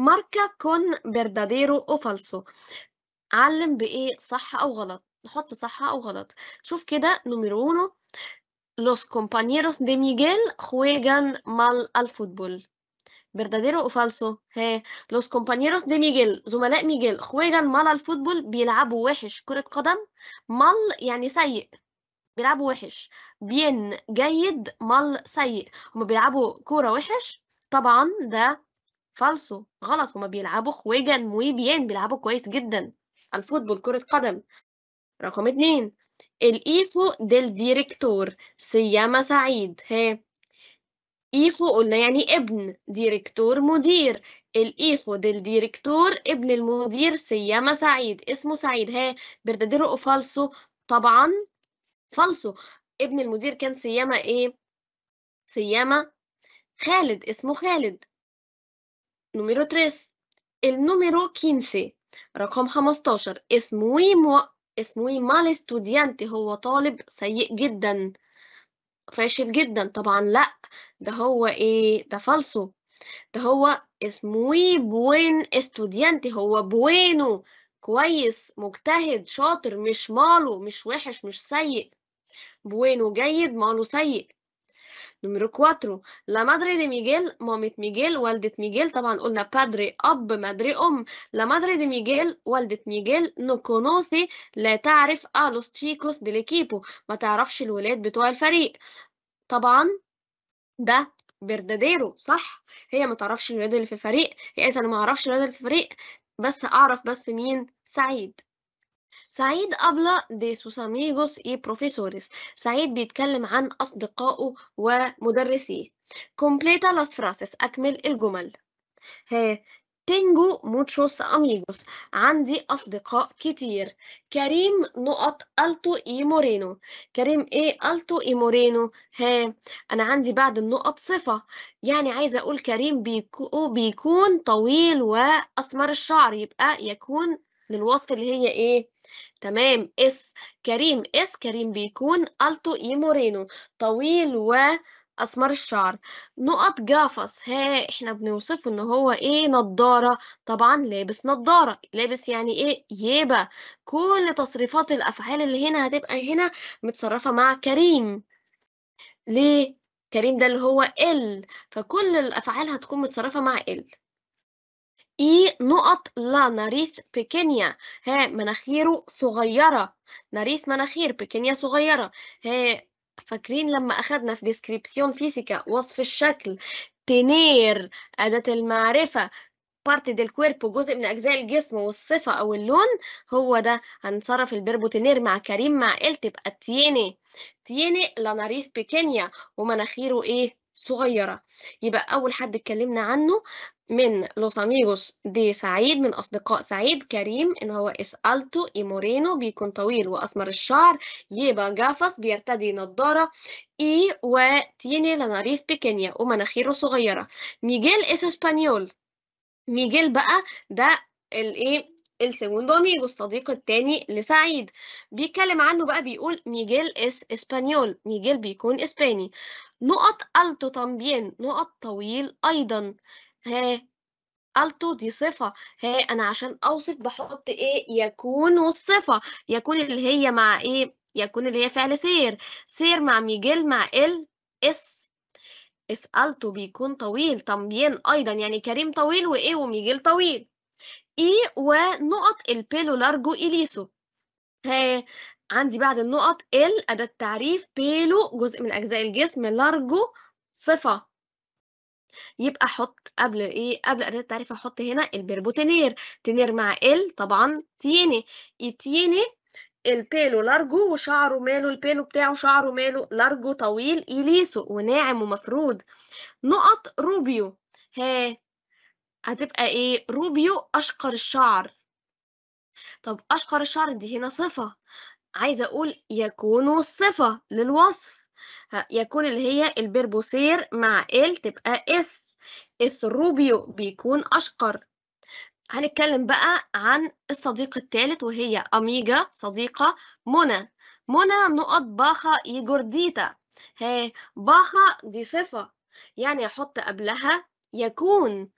marca con verdadero o falso علم بإيه صح أو غلط نحط صح أو غلط شوف كده نمرونه Los compañeros de Miguel juegan mal al fútbol. ¿Verdadero o falso؟ ها Los compañeros de Miguel زملاء ميجيل juegan mal al fútbol بيلعبوا وحش كرة قدم mal يعني سيء بيلعبوا وحش bien جيد mal سيء هما بيلعبوا كورة وحش طبعا ده فالسو غلط هما بيلعبوا juegan muy bien بيلعبوا كويس جدا الفوتبول كرة قدم رقم اتنين الإيفو ديل ديريكتور se سعيد ها إيفو قلنا يعني ابن ديريكتور مدير الإيفو ديل ديريكتور ابن المدير سيما سعيد اسمه سعيد ها برداديرو أو فالسو طبعا فالسو ابن المدير كان سيما إيه سيما خالد اسمه خالد نوميرو تريس النوميرو كينثي رقم 15 اسمه ويمو اسمه إيه؟ مال ستوديانتي هو طالب سيء جدا فاشل جدا طبعا لا ده هو ايه ده فالسو ده هو اسمه إيه؟ بوين استوديانتي هو بوينو كويس مجتهد شاطر مش ماله مش وحش مش سيء بوينو جيد ماله سيء نمرو 4 لا مادري دي ميغيل مامة ميغيل والدة ميغيل طبعا قلنا بادري أب مادري أم لا مادري دي ميغيل والدة ميغيل نو كونوسي لا تعرف ألوس تشيكوس دي ليكيبو ما تعرفش الولاد بتوع الفريق طبعا ده برداديرو صح هي ما تعرفش الولاد اللي في الفريق هي انا ما اعرفش الولاد اللي في الفريق بس اعرف بس مين سعيد سعيد habla de sus amigos y profesores. سعيد بيتكلم عن أصدقائه ومدرسيه. كومبليتا las frases. أكمل الجمل. ها تينجو muchos amigos. عندي أصدقاء كتير. كريم نقط ألتو إي مورينو. كريم إيه ألتو إي مورينو؟ ها أنا عندي بعد النقط صفة. يعني عايزة أقول كريم بيكو بيكون طويل وأسمر الشعر. يبقى يكون للوصف اللي هي إيه؟ تمام اس كريم اس كريم بيكون التو اي مورينو طويل و اسمر الشعر نقط جافس ها احنا بنوصفه ان هو ايه نضارة طبعا لابس نضارة لابس يعني ايه يبقى كل تصريفات الافعال اللي هنا هتبقى هنا متصرفة مع كريم ليه كريم ده اللي هو ال فكل الافعال هتكون متصرفة مع ال إي نقط لا ناريث بيكينيا ها مناخيره صغيرة ناريث مناخير بيكينيا صغيرة ها فاكرين لما أخدنا في ديسكريبسيون فيسيكا وصف الشكل تنير أداة المعرفة بارت ديل كويربو جزء من أجزاء الجسم والصفة أو اللون هو ده هنصرف البربو تنير مع كريم مع إل تبقى تيني تيني ناريث بيكينيا ومناخيره إيه صغيرة يبقى أول حد اتكلمنا عنه من لوس أميغوس دي سعيد من أصدقاء سعيد كريم إن هو اسألتو إي مورينو بيكون طويل وأسمر الشعر ييبا جافس بيرتدي نضارة إي وتيني لناريف بيكينيا ومناخيره صغيرة ميجيل إس اسبانيول ميجيل بقى ده الإيه السيغوندو أميغو الصديق التاني لسعيد بيتكلم عنه بقى بيقول ميجيل اس اسبانيول ميجيل بيكون اسباني نقط ألتو تامبيان نقط طويل أيضا ها التو دي صفة ها أنا عشان أوصف بحط إيه يكون والصفة يكون اللي هي مع إيه يكون اللي هي فعل سير سير مع ميجيل مع ال اس اس التو بيكون طويل تامبيان أيضا يعني كريم طويل وإيه وميجيل طويل إي ونقط البيلو لارجو إليسو ها عندي بعد النقط ال أداة تعريف بيلو جزء من أجزاء الجسم لارجو صفة يبقى أحط قبل إيه قبل أداة التعريف أحط هنا البيربو تنير تنير مع ال طبعا تيني تيني البيلو لارجو وشعره ماله البيلو بتاعه شعره ماله لارجو طويل إليسو وناعم ومفرود نقط روبيو ها هتبقى إيه روبيو أشقر الشعر طب أشقر الشعر دي هنا صفة عايزة أقول يكون الصفة للوصف يكون اللي هي البربوسير مع ال تبقى اس اس روبيو بيكون أشقر هنتكلم بقى عن الصديق الثالث وهي أميجا صديقة منى منى نقط باخا يجورديتا هي باخا دي صفة يعني أحط قبلها يكون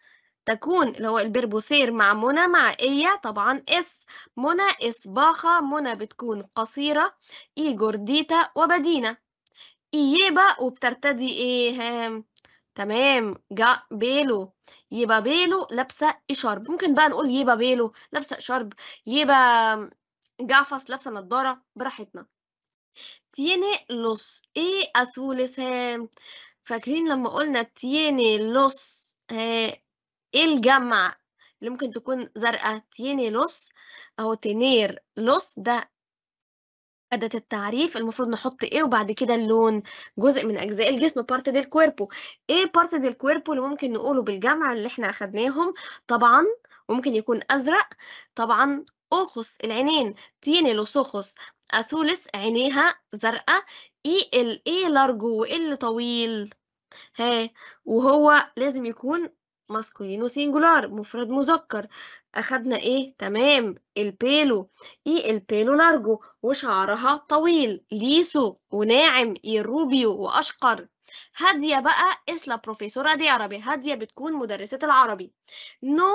تكون اللي هو البربوسير سير مع منى مع إيا طبعا إس منى إصباخة منى بتكون قصيرة اي جورديتا وبدينة إيبا وبترتدي إيه تمام جا بيلو يبا بيلو لابسة إشارب ممكن بقى نقول يبا بيلو لابسة إشارب يبا جعفص لابسة نضارة براحتنا tiene los أثولس azules فاكرين لما قلنا تيني لوس آه، ايه الجمع اللي ممكن تكون زرقاء تيني لص او تنير لص ده أداة التعريف المفروض نحط إيه وبعد كده اللون جزء من أجزاء الجسم بارت ديل كويربو إيه بارت ديل كويربو اللي ممكن نقوله بالجمع اللي إحنا أخدناهم طبعا وممكن يكون أزرق طبعا أوخس العينين تيني لوس أثولس عينيها زرقاء إي e ال إيه لارجو اللي طويل ها وهو لازم يكون ماسكولينو سينجولار مفرد مذكر أخدنا إيه تمام البيلو إيه البيلو لارجو وشعرها طويل ليسو وناعم إيه الروبيو وأشقر هادية بقى اسلا بروفيسورة دي عربي هادية بتكون مدرسة العربي نو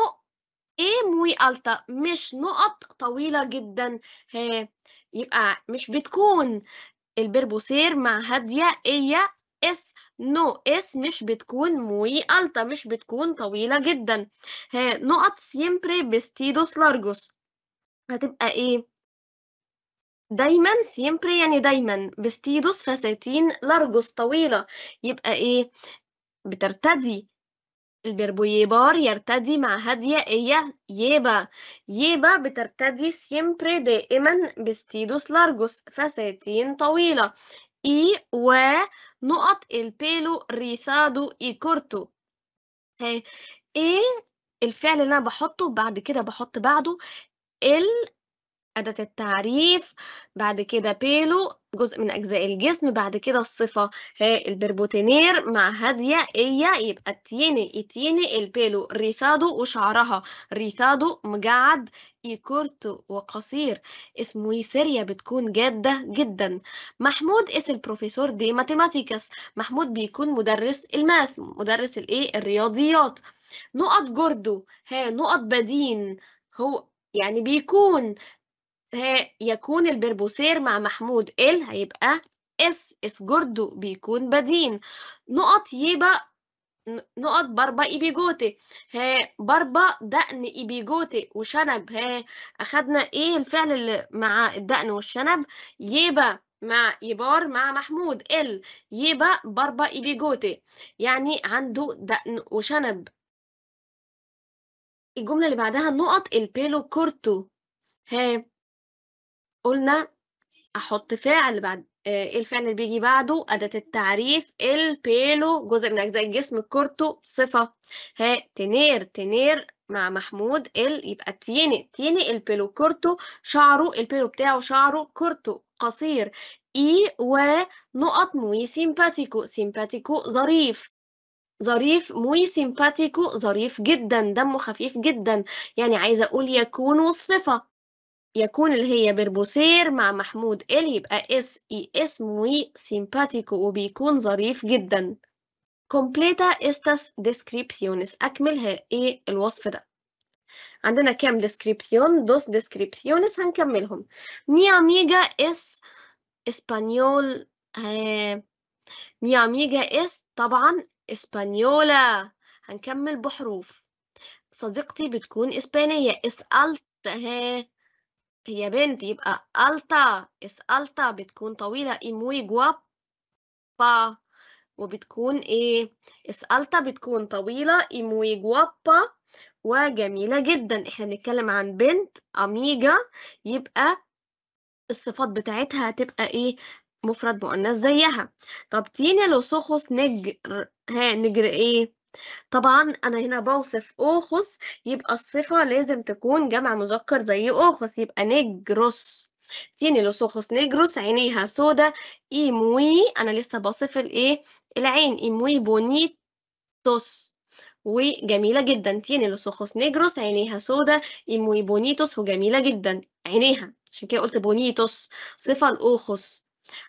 إيه موي ألتا مش نقط طويلة جدا ها يبقى مش بتكون البربوسير مع هادية إيه اس نو اس مش بتكون موي التا مش بتكون طويلة جدا نقط سيمبري بستيدوس لارجوس هتبقى ايه دايما سيمبري يعني دايما بستيدوس فساتين لارجوس طويلة يبقى ايه بترتدي البربو يبار يرتدي مع هادية ايه يبا يبا بترتدي سيمبري دائما بستيدوس لارجوس فساتين طويلة اي ونقط el pelo rizado y corto هاي ايه الفعل اللي انا بحطه بعد كده بحط بعده ال أداة التعريف بعد كده بيلو جزء من أجزاء الجسم بعد كده الصفة ها البربوتينير مع هادية إيا يبقى تيني إتيني البيلو ريثادو وشعرها ريثادو مجعد إيكورتو وقصير اسمه يسيريا بتكون جادة جدا محمود اس البروفيسور دي ماتيماتيكس محمود بيكون مدرس الماث مدرس الإيه الرياضيات نقط جوردو ها نقط بدين هو يعني بيكون يكون البربوسير مع محمود ال هيبقى اس اس جردو بيكون بدين نقط يبقى نقط بربا إيبيجوتي ها بربا دقن إيبيجوتي وشنب ها أخدنا إيه الفعل اللي مع الدقن والشنب يبا مع يبار مع محمود ال يبا بربا إيبيجوتي يعني عنده دقن وشنب الجملة اللي بعدها النقط البيلو كورتو ها قلنا احط فعل بعد آه، ايه الفعل اللي بيجي بعده أداة التعريف البيلو جزء من أجزاء الجسم كورتو صفة ها تنير تنير مع محمود ال يبقى تيني تيني البيلو كورتو شعره البيلو بتاعه شعره كورتو قصير إي ونقط موي سيمباتيكو سيمباتيكو ظريف ظريف موي سيمباتيكو ظريف جدا دمه خفيف جدا يعني عايزة أقول يكون صفة يكون اللي هي بربوسير مع محمود ال يبقى اس اي اسمه سيمباتيكو وبيكون ظريف جدا كومبليتا استاس ديسكريبسيونس أكملها إيه الوصف ده عندنا كام ديسكريبسيون دوس ديسكريبسيونس هنكملهم مي أميجا اس اسبانيول آه، مي أميجا اس طبعا اسبانيولا هنكمل بحروف صديقتي بتكون إسبانية اسألت هي بنت يبقى ألتا اس ألتا بتكون طويلة إموي إيه، جوابا وبتكون إيه اس ألتا بتكون طويلة إموي إيه، جوابا وجميلة جدا احنا بنتكلم عن بنت أميجا يبقى الصفات بتاعتها هتبقى إيه مفرد مؤنث زيها طب تينا لو سوخوس نجر ها نجر إيه طبعا أنا هنا بوصف أوخس يبقى الصفة لازم تكون جمع مذكر زي أوخس يبقى نجروس تيني لوسوخس أوخس عينيها سودا إيموي أنا لسه بوصف الإيه العين إيموي بونيتوس وجميلة جدا تيني لوسوخس أوخس عينيها سودا إيموي بونيتوس وجميلة جدا عينيها عشان كده قلت بونيتوس صفة الأوخس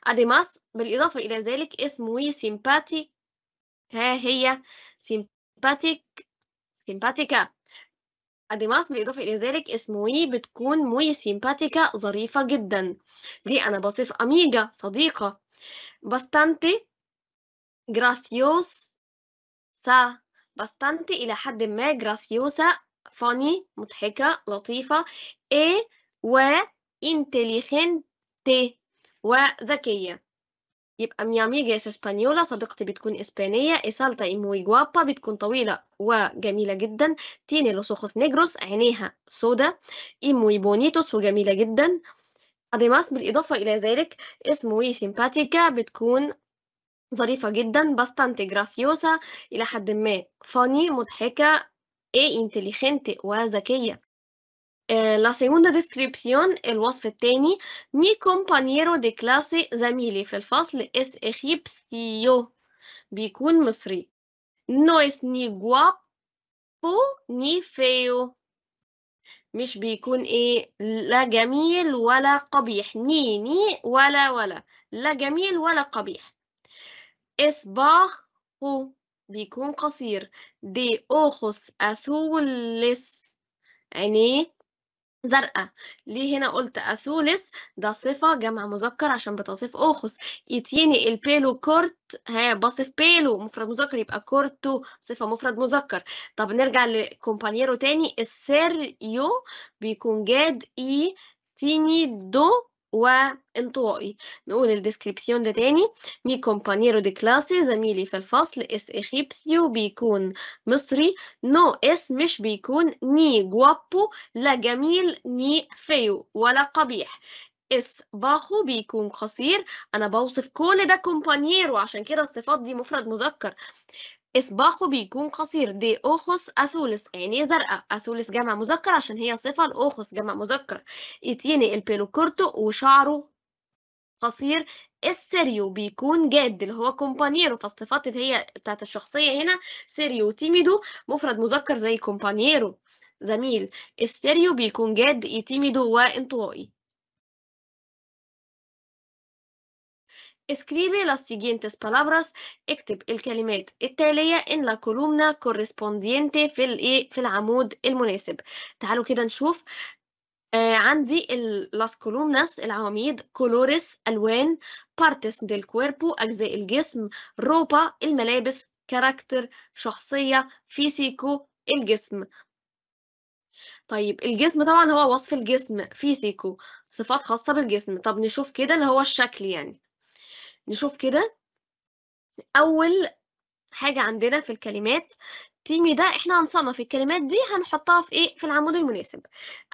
أديماس بالإضافة إلى ذلك اسمه سيمباتيك ها هي سيمباتيك سيمباتيكا أديماس بالإضافة إلى ذلك اسم وي إيه؟ بتكون موي سيمباتيكا ظريفة جدا دي أنا بصف أميجا صديقة باستانتي جراسيوس سا باستانتي إلى حد ما جراسيوسا فاني مضحكة لطيفة إيه و انتليجنتي وذكية يبقى مي اميغا اس اسبانيولا صديقتي بتكون إسبانية إسالتا اي موي جوابا بتكون طويلة وجميلة جدا تيني los ojos نيجروس عينيها سودا اي موي بونيتوس وجميلة جدا اديماس بالإضافة إلى ذلك اسمه سيمباتيكا بتكون ظريفة جدا باستانتي جراسيوسا إلى حد ما فاني مضحكة اي e انتليجنتي وذكية Eh, la segunda descripción, el وصف الثاني Mi compañero de clase زميلي في الفصل es egipcio بيكون مصري No es ni guapo ni feo مش بيكون ايه لا جميل ولا قبيح ني ني ولا ولا لا جميل ولا قبيح إصباغه بيكون قصير دي أوخس أثولس عينيه زرقاء ليه هنا قلت اثولس ده صفة جمع مذكر عشان بتصف أوخس يتيني البيلو كورت ها بصف بيلو مفرد مذكر يبقى كورتو صفة مفرد مذكر طب نرجع لكومبانيرو تاني السيريو بيكون جاد إي تيني دو وانطوائي نقول الديسكريبسيون ده تاني مي كومبانيرو دي كلاسي زميلي في الفصل اس اخيبثيو بيكون مصري نو اس مش بيكون ني جوابو لا جميل ني فيو ولا قبيح اس باخو بيكون قصير انا بوصف كل ده كومبانيرو عشان كده الصفات دي مفرد مذكر إصباخه بيكون قصير دي أوخس أثولس عينيه زرقاء أثولس جمع مذكر عشان هي صفة الأوخس جمع مذكر يتيني البيلو كورتو وشعره قصير السيريو بيكون جاد اللي هو كومبانيرو فالصفات اللي هي بتاعت الشخصية هنا سيريو تيميدو مفرد مذكر زي كومبانيرو زميل السيريو بيكون جاد يتيميدو وانطوائي Escribe las siguientes palabras. اكتب الكلمات التالية en la columna correspondiente في, ال في العمود المناسب. تعالوا كده نشوف آه عندي las columnas العواميد colores ألوان partes del cuerpo أجزاء الجسم روبا الملابس كاركتر شخصية فيسيكو الجسم طيب الجسم طبعا هو وصف الجسم فيسيكو صفات خاصة بالجسم طب نشوف كده اللي هو الشكل يعني نشوف كده أول حاجة عندنا في الكلمات تيمي ده احنا هنصنف الكلمات دي هنحطها في ايه في العمود المناسب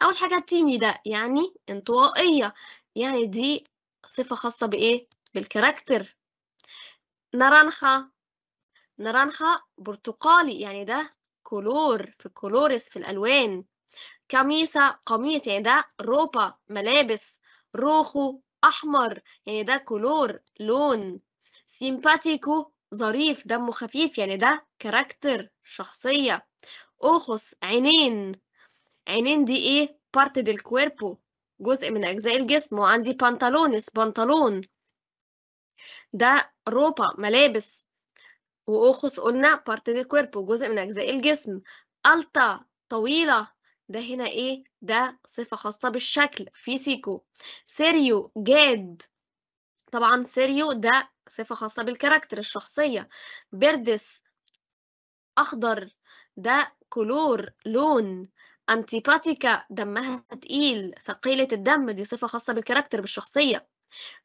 اول حاجه تيمي ده يعني انطوائيه يعني دي صفه خاصه بايه بالكاركتر نرانخا نرانخا برتقالي يعني ده كلور في الكولورس في الالوان كميسه قميص يعني ده روبا ملابس روخو أحمر يعني ده كولور لون سيمباتيكو ظريف دمه خفيف يعني ده كاركتر شخصية اوخس عينين عينين دي إيه بارت ديل كويربو جزء من أجزاء الجسم وعندي بانتالونس بنطلون ده روبا ملابس واوخس قلنا بارت ديل كويربو جزء من أجزاء الجسم ألتا طويلة ده هنا ايه ده صفة خاصة بالشكل فيسيكو سيريو جاد طبعا سيريو ده صفة خاصة بالكاركتر الشخصية بيردس أخضر ده كلور لون أنتيباتيكا دمها تقيل ثقيلة الدم دي صفة خاصة بالكاركتر بالشخصية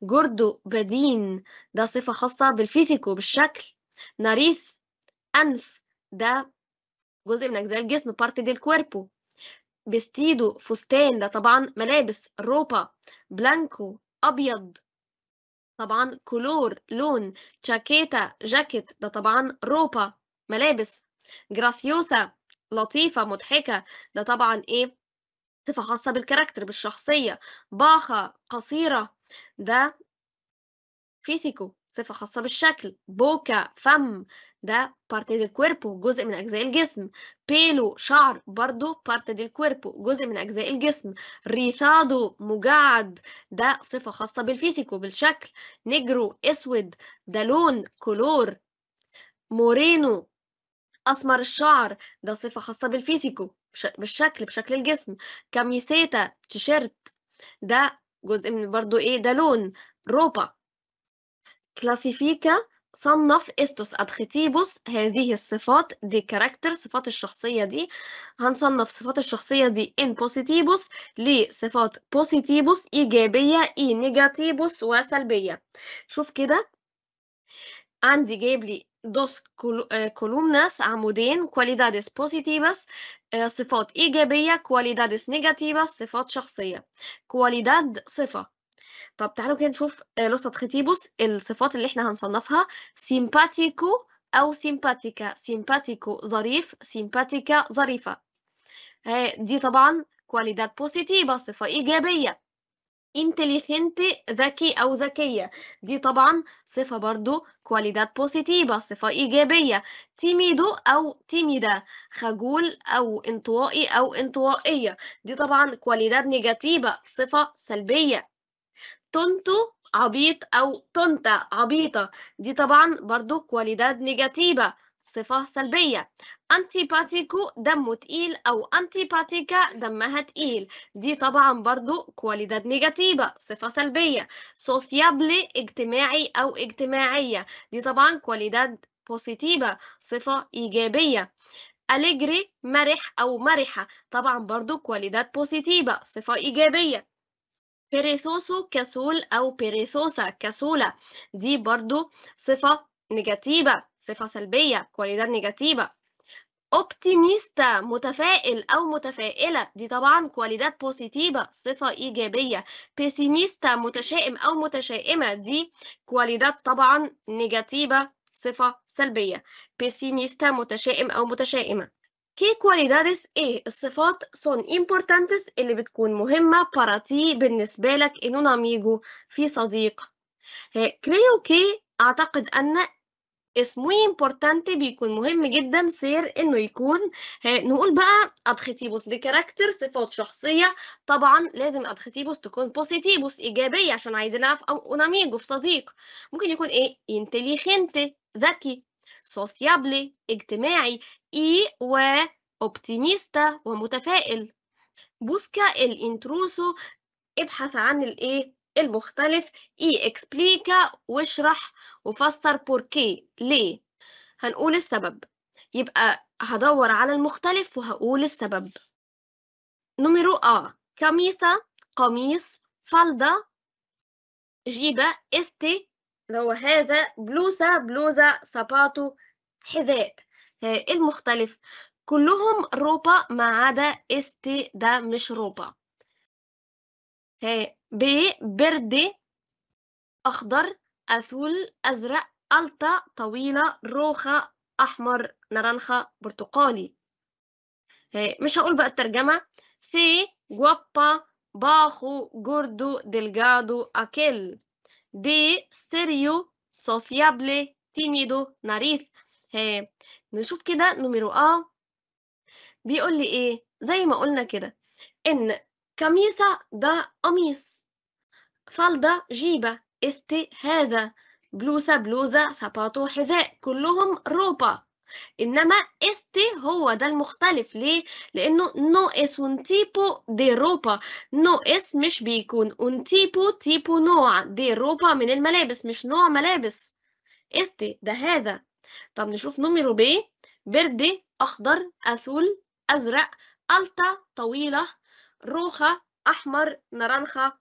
جوردو بدين ده صفة خاصة بالفيزيكو بالشكل ناريث أنف ده جزء من أجزاء الجسم بارت دي الكويربو بيستيدو فستان ده طبعا ملابس روبا بلانكو أبيض طبعا كلور لون تشاكيتا جاكيت ده طبعا روبا ملابس جراثيوسا لطيفة مضحكة ده طبعا إيه صفة خاصة بالكاركتر بالشخصية باخة قصيرة ده فيسيكو صفة خاصة بالشكل بوكا فم ده parte دي cuerpo جزء من أجزاء الجسم بيلو شعر برضو parte دي cuerpo جزء من أجزاء الجسم ريثادو مجعد ده صفة خاصة بالفيسيكو بالشكل نجرو أسود ده لون color مورينو أسمر الشعر ده صفة خاصة بالفيسيكو بالشكل بشكل الجسم كاميسيتا تيشيرت ده جزء من برضو ايه ده لون روبا كلاسيفيكا صنف استوس ادخيتيبوس هذه الصفات دي كاركتر صفات الشخصية دي هنصنف صفات الشخصية دي ان بوزيتيبوس لصفات بوزيتيبوس إيجابية إي e نيجاتيبوس وسلبية شوف كده عندي جايب لي دوس كولومناس آه، عمودين كواليدادس positivas آه، صفات إيجابية كواليدادس نيجاتيبوس صفات شخصية كواليداد صفة طب تعالوا كده نشوف آه، لوسط خطيبوس الصفات اللي احنا هنصنفها سيمباتيكو أو سيمباتيكا سيمباتيكو ظريف سيمباتيكا ظريفة دي طبعا كواليدات بوزيتيفا صفة إيجابية انتليجنت ذكي أو ذكية دي طبعا صفة برضو كواليدات بوزيتيفا صفة إيجابية تيميدو أو تيميدا خجول أو انطوائي أو انطوائية دي طبعا كواليدات نيجاتيفا صفة سلبية تونتو عبيط أو تونتا عبيطة دي طبعا برضو كواليداد نيجاتيبة صفة سلبية أنتيباتيكو دمه تقيل أو أنتيباتيكا دمها تقيل دي طبعا برضو كواليداد نيجاتيبة صفة سلبية سوثيابلي اجتماعي أو اجتماعية دي طبعا كواليداد بوسيتيبة صفة إيجابية أليجري مرح أو مرحة طبعا برضو كواليداد بوسيتيبة صفة إيجابية بيريثوسو كسول أو بيريثوسا كسولة دي برضو صفة نيجاتيبة صفة سلبية كواليدات نيجاتيبة اوبتيميستا متفائل أو متفائلة دي طبعا كواليدات بوزيتيفة صفة إيجابية بيسيميستا متشائم أو متشائمة دي كواليدات طبعا نيجاتيبة صفة سلبية بيسيميستا متشائم أو متشائمة كي كواليدادس ايه الصفات سون امبورتانتس اللي بتكون مهمة para ti بالنسبة لك انو ناميجو في صديق كريو كي أعتقد أن اسمه امبورتانتي بيكون مهم جدا سير إنه يكون نقول بقى أدختيبوس لكاركتر صفات شخصية طبعا لازم أدختيبوس تكون بوسيتيبوس إيجابية عشان عايزينها في او amigo في صديق ممكن يكون إيه inteligente ذكي sociable اجتماعي y و optimista ومتفائل busca el intruso ابحث عن الايه المختلف اي اكسبليكا واشرح وفسر بوركي ليه هنقول السبب يبقى هدور على المختلف وهقول السبب نمرو ا كميسة قميص فالدا جيبة استي اللي هو هذا بلوزة بلوزة ثباتو حذاء آه، المختلف كلهم روبا ما عدا استي ده مش روبا آه، بي بردي أخضر أثول أزرق ألطة طويلة روخة أحمر نرنخة برتقالي آه، مش هقول بقى الترجمة في جوابا باخو جوردو دلجادو أكل دي سيريو صوفيابلي تيميدو nariz ها نشوف كده نمرو آه بيقول لي إيه زي ما قلنا كده إن كميسة ده قميص فالدا جيبة است هذا بلوسة بلوزة ثباتو حذاء كلهم روبا انما استي هو ده المختلف ليه لانه نو اس un تيبو دي روبا نو اس مش بيكون un تيبو تيبو نوع دي روبا من الملابس مش نوع ملابس استي ده هذا طب نشوف نميرو بي بردي اخضر اثول ازرق التا طويله روخه احمر نرنخه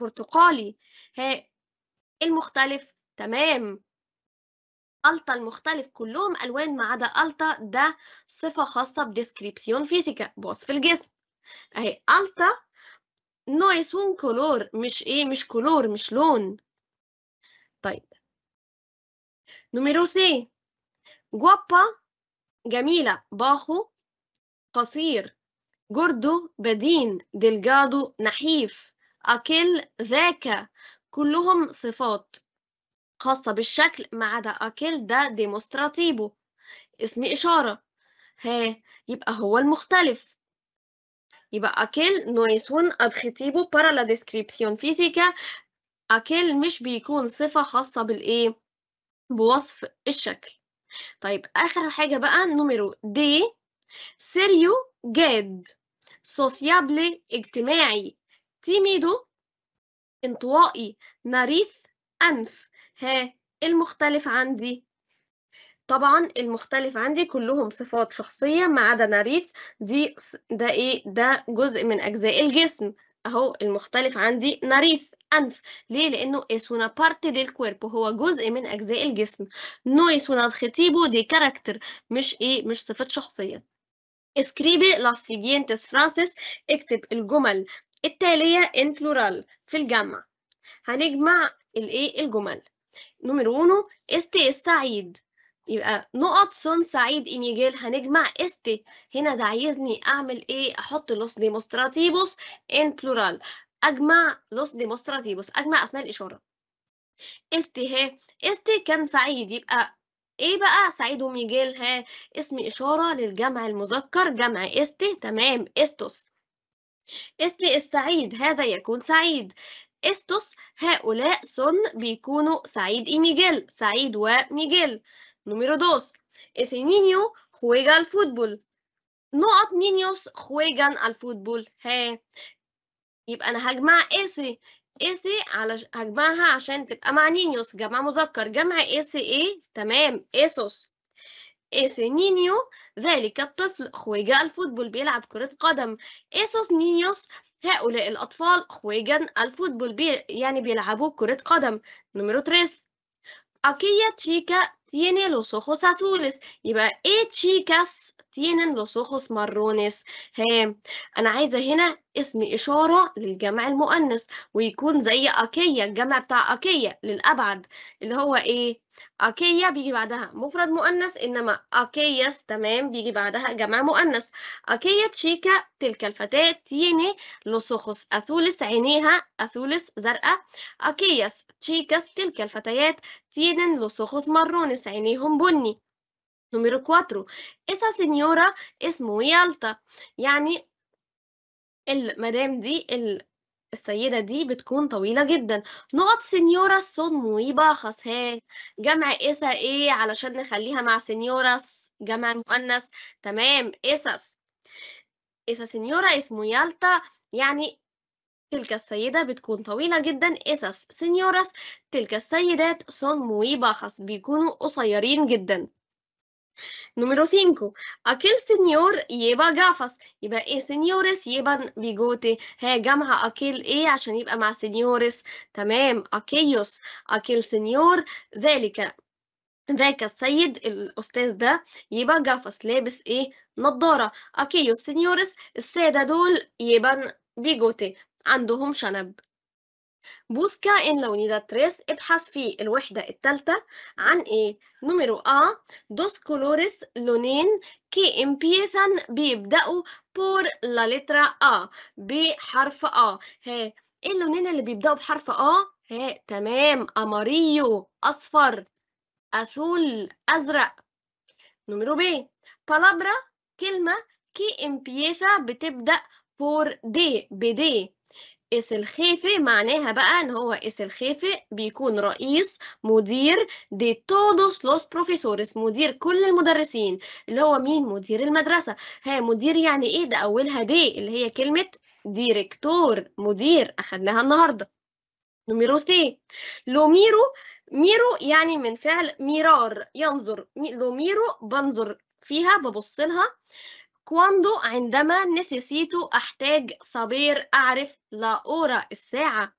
برتقالي ها إيه المختلف تمام التا المختلف كلهم الوان ما عدا التا ده صفه خاصه بديسكريبسيون فيزيكا بوصف الجسم اهي التا نو يسون كولور مش ايه مش كولور مش لون طيب نمرو سي جوابا جميلة باخو قصير جردو بدين دلجادو نحيف أكل ذاكا كلهم صفات خاصة بالشكل ما عدا أكل ده ديموستراتيبو اسم إشارة ها يبقى هو المختلف يبقى أكل no es برا لا para فيزيكا descripción أكل مش بيكون صفة خاصة بالإيه؟ بوصف الشكل طيب آخر حاجة بقى نمرو دي سيريو جاد صوفيابلي اجتماعي تيميدو انطوائي نريث أنف ها المختلف عندي طبعا المختلف عندي كلهم صفات شخصية ما عدا نريف دي ده ايه ده جزء من أجزاء الجسم اهو المختلف عندي نريف انف ليه لانه es una parte del cuerpo هو جزء من اجزاء الجسم no es un adjetivo de carácter مش ايه مش صفه شخصيه escribe las siguientes frases اكتب الجمل التاليه in plural في الجمع هنجمع الايه الجمل número uno, استي سعيد يبقى نقط سون سعيد إيميجيل هنجمع استي هنا ده عايزني أعمل إيه أحط لوس ديمونستراتيبوس إن plural أجمع لوس ديمونستراتيبوس أجمع أسماء الإشارة استي ها استي كان سعيد يبقى ايه بقى سعيد وميجيل ها اسم إشارة للجمع المذكر جمع است تمام استوس است السعيد هذا يكون سعيد استوس هؤلاء سن بيكونوا سعيد y سعيد وميجيل نوميرو دوس إسي نينيو خويجا الفوتبول نقط نينيوس خويجا الفوتبول ها يبقى أنا هجمع إسي اسي على هجمعها عشان تبقى مع نينيوس جمع مذكر جمع اس ايه تمام اسوس اس نينيو ذلك الطفل خويجا الفوتبول بيلعب كرة قدم اسوس نينيوس هؤلاء الأطفال juegan الفوتبول بي يعني بيلعبوا كرة قدم نمرو تريس أكيا تشيكا تيني los ojos يبقى ايه تشيكاس تيني لوسوخوس ojos marrones ها انا عايزه هنا اسم اشاره للجمع المؤنث ويكون زي اكيا الجمع بتاع اكيا للابعد اللي هو ايه أكيا بيجي بعدها مفرد مؤنث إنما أكياس تمام بيجي بعدها جمع مؤنث أكيا تشيكا تلك الفتاة تيني لصخص أثولس عينيها أثولس زرقاء أكياس تشيكاس تلك الفتيات تينن لصخص مرونس عينيهم بني نمرو 4 إسا سينيورا اسمه يالتا يعني المدام دي ال السيدة دي بتكون طويلة جدا نقط سنيورة سون موي باخس ها جمع إيسا إيه علشان نخليها مع سنيورس جمع مؤنث تمام إيساس إيسا سينيورا اسمه يالتا يعني تلك السيدة بتكون طويلة جدا إيساس سنيورس تلك السيدات سون موي باخس بيكونوا قصيرين جدا Número 5. Aquel señor lleva gafas يبقى ايه eh, señores llevan bigote. هي eh, جمع aquel ايه عشان يبقى مع señores تمام aquellos aquel señor ذلك ذاك السيد الأستاذ ده يبقى جافس لابس إيه نظارة. أكيوس سينيورس السادة دول يبقى بيجوتي عندهم شنب بوسكا إن لو نيدا تريس ابحث في الوحدة الثالثة عن ايه؟ número A دوس كولوريس لونين كي empiezan بيبدأوا بور la letra A بحرف A ها ايه اللونين اللي بيبدأوا بحرف A؟ ها تمام أماريو أصفر أثول أزرق número B بالابرا كلمة كي امبيثا بتبدأ بور دي بدي اس الخيفي معناها بقى ان هو اس الخيفي بيكون رئيس مدير دي تودوس لوس بروفيسورس مدير كل المدرسين اللي هو مين مدير المدرسة ها مدير يعني ايه ده اولها دي اللي هي كلمة ديركتور مدير اخدناها النهاردة نميرو سي لوميرو ميرو يعني من فعل ميرار ينظر لوميرو بنظر فيها ببص لها كواندو عندما نسيسيتو أحتاج صبير أعرف لا أورا الساعة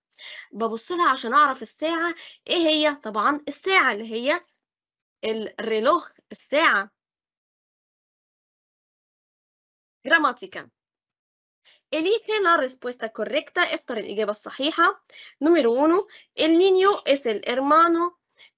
ببص لها عشان أعرف الساعة إيه هي طبعا الساعة اللي هي الريلوخ الساعة جراماتيكا إلي la respuesta كوريكتا افطر الإجابة الصحيحة. Número ونو النينيو إس الإرمانو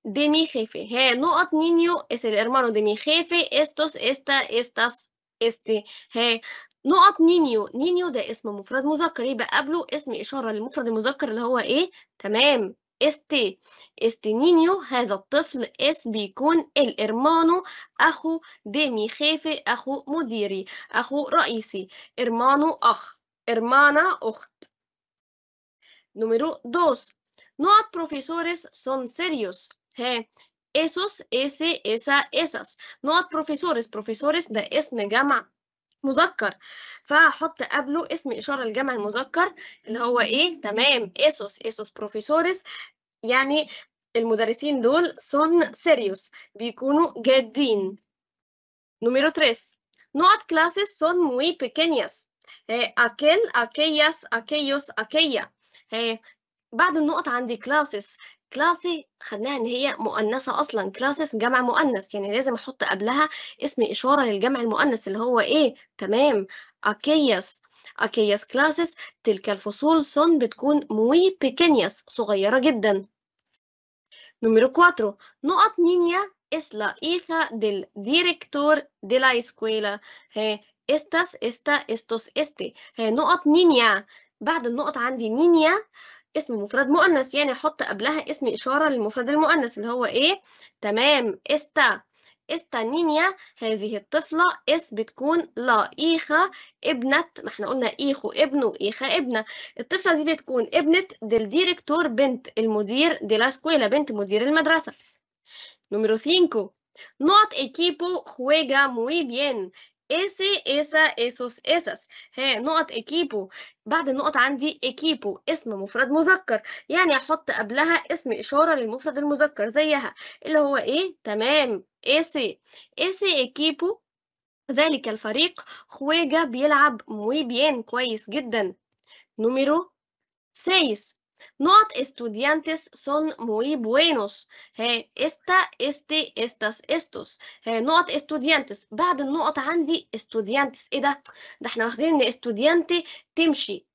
دي مي خيفي هي نقط نينيو إس الإرمانو دي مي خيفي إستوس إستا إستاس este ها نقط نينيو نينيو ده اسم مفرد مذكر يبقى قبله اسم إشارة للمفرد المذكر اللي هو إيه تمام استي استي نينيو هذا الطفل اس بيكون الارمانو اخو ديمي خيفي اخو مديري اخو رئيسي ارمانو اخ ارمانا اخت نمرو دوس not بروفيسوريس سون سيريوس ها esos, ese, esa, esas نقط profesores profesores ده اسم جمع مذكر فهحط قبله اسم إشارة لجمع المذكر اللي هو إيه تمام esos esos profesores يعني المدرسين دول son serious بيكونوا جادين número 3 نقط classes son muy pequeñas eh, aquel aquellas aquellos aquella eh, بعد النقط عندي classes كلاسي خدناها ان هي مؤنثه اصلا كلاسس جمع مؤنث يعني لازم احط قبلها اسم اشاره للجمع المؤنث اللي هو ايه تمام اكياس اكياس كلاسس تلك الفصول سون بتكون موي بيكينياس صغيره جدا نمبر 4 نقط نينيا es ديل ديريكتور دي لا اسكويلا هي استاس استا استوس استي هي نقط نينيا بعد النقط عندي نينيا اسم مفرد مؤنث يعني احط قبلها اسم اشاره للمفرد المؤنث اللي هو ايه تمام استا استا نينيا هذه الطفلة اس بتكون لا ايخا ابنة ما احنا قلنا ايخو ابنه ايخا ابنة الطفلة دي بتكون ابنة ديل ديريكتور بنت المدير دي لاسكويلا بنت مدير المدرسة نمرو 5 نوت ايكيبو خويجا موي بيان ese, esa, esos, esas ها نقط equipo بعد النقط عندي equipo اسم مفرد مذكر يعني احط قبلها اسم إشارة للمفرد المذكر زيها اللي هو إيه تمام ese ese equipo ذلك الفريق خويجا بيلعب muy bien كويس جدا نوميرو سيس Not estudiantes son muy buenos. ها esta, este, estas, estos. ها not estudiantes. بعد النقط عندي estudiantes. ايه ده؟ ده احنا واخدين ان estudiante تمشي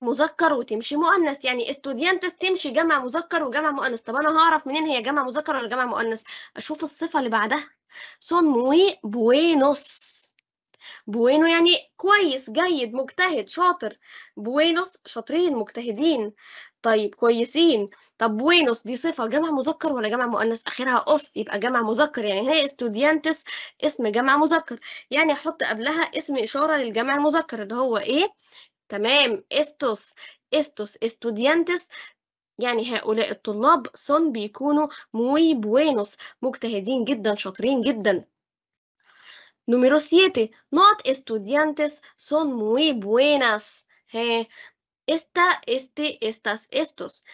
مذكر وتمشي مؤنث يعني استوديانتس تمشي جمع مذكر وجمع مؤنث طب انا هعرف منين هي جمع مذكر ولا جمع مؤنث اشوف الصفه اللي بعدها سون موي بوينوس بوينو يعني كويس جيد مجتهد شاطر بوينوس شاطرين مجتهدين طيب كويسين طب بوينوس دي صفة جمع مذكر ولا جمع مؤنث آخرها أس يبقى جمع مذكر يعني هنا استوديانتس اسم جمع مذكر يعني أحط قبلها اسم إشارة للجمع المذكر اللي هو إيه تمام استوس استوس استوديانتس يعني هؤلاء الطلاب سون بيكونوا موي بوينوس مجتهدين جدا شاطرين جدا نوميرو سيتي نوت استوديانتس سون موي buenas. ها استا استي استاس استوس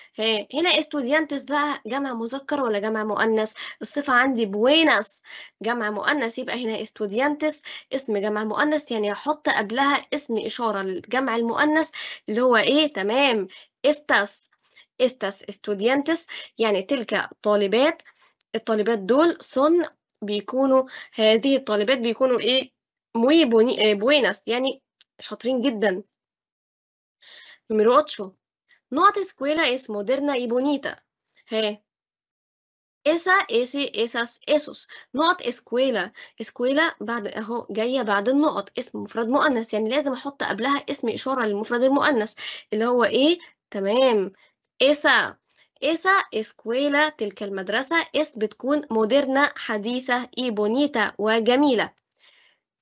هنا استوديانتس بقى جمع مذكر ولا جمع مؤنث الصفة عندي بوينس جمع مؤنث يبقى هنا استوديانتس اسم جمع مؤنث يعني احط قبلها اسم إشارة للجمع المؤنث اللي هو ايه تمام استاس استاس استوديانتس يعني تلك طالبات الطالبات دول سن بيكونوا هذه الطالبات بيكونوا ايه موي بوني بوينس يعني شاطرين جدا Número 8. Nota escuela es moderna y bonita. Hey. Esa, ese, esas, esos. نقط اسكويلا اسكويلا بعد اهو جاية بعد النقط اسم مفرد مؤنث يعني لازم احط قبلها اسم اشارة للمفرد المؤنث اللي هو ايه تمام esa esa اسكويلا تلك المدرسة اس بتكون مودرنا حديثة اي بونيتا وجميلة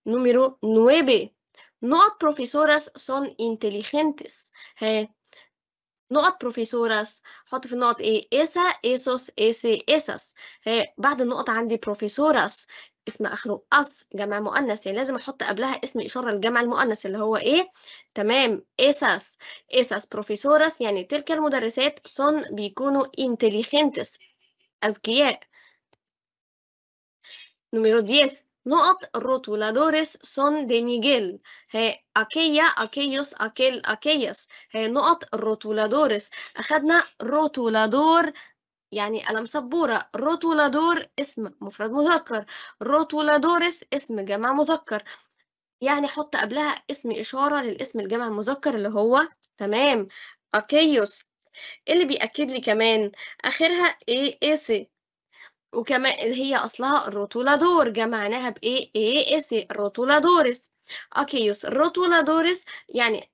نمرو نويبي Not profesoras son inteligentes. ها نقط profesoras حط في النقط ايه اسا اسوس ese esas ها بعد النقط عندي profesoras اسم اخره اس جمع مؤنث يعني لازم احط قبلها اسم اشاره الجمع المؤنث اللي هو ايه تمام اساس اساس بروفيسورس يعني تلك المدرسات سون بيكونوا انتليجنتس اذكياء نمرو 10 نقط الروتولادوريس سون دي ميغيل هي أكيا أكيوس أكيل أكياس هي نقط الروتولادوريس أخذنا أخدنا روتولادور يعني قلم سبورة روتولادور اسم مفرد مذكر روتولادوريس اسم جمع مذكر يعني حط قبلها اسم إشارة للاسم الجمع المذكر اللي هو تمام أكيوس اللي بيأكد لي كمان آخرها إيه إيسي وكمان هي أصلها الروتولادور جمعناها بإيه؟ إيه إس الروتولادورس دورس أكيوس الروتولادورس دورس يعني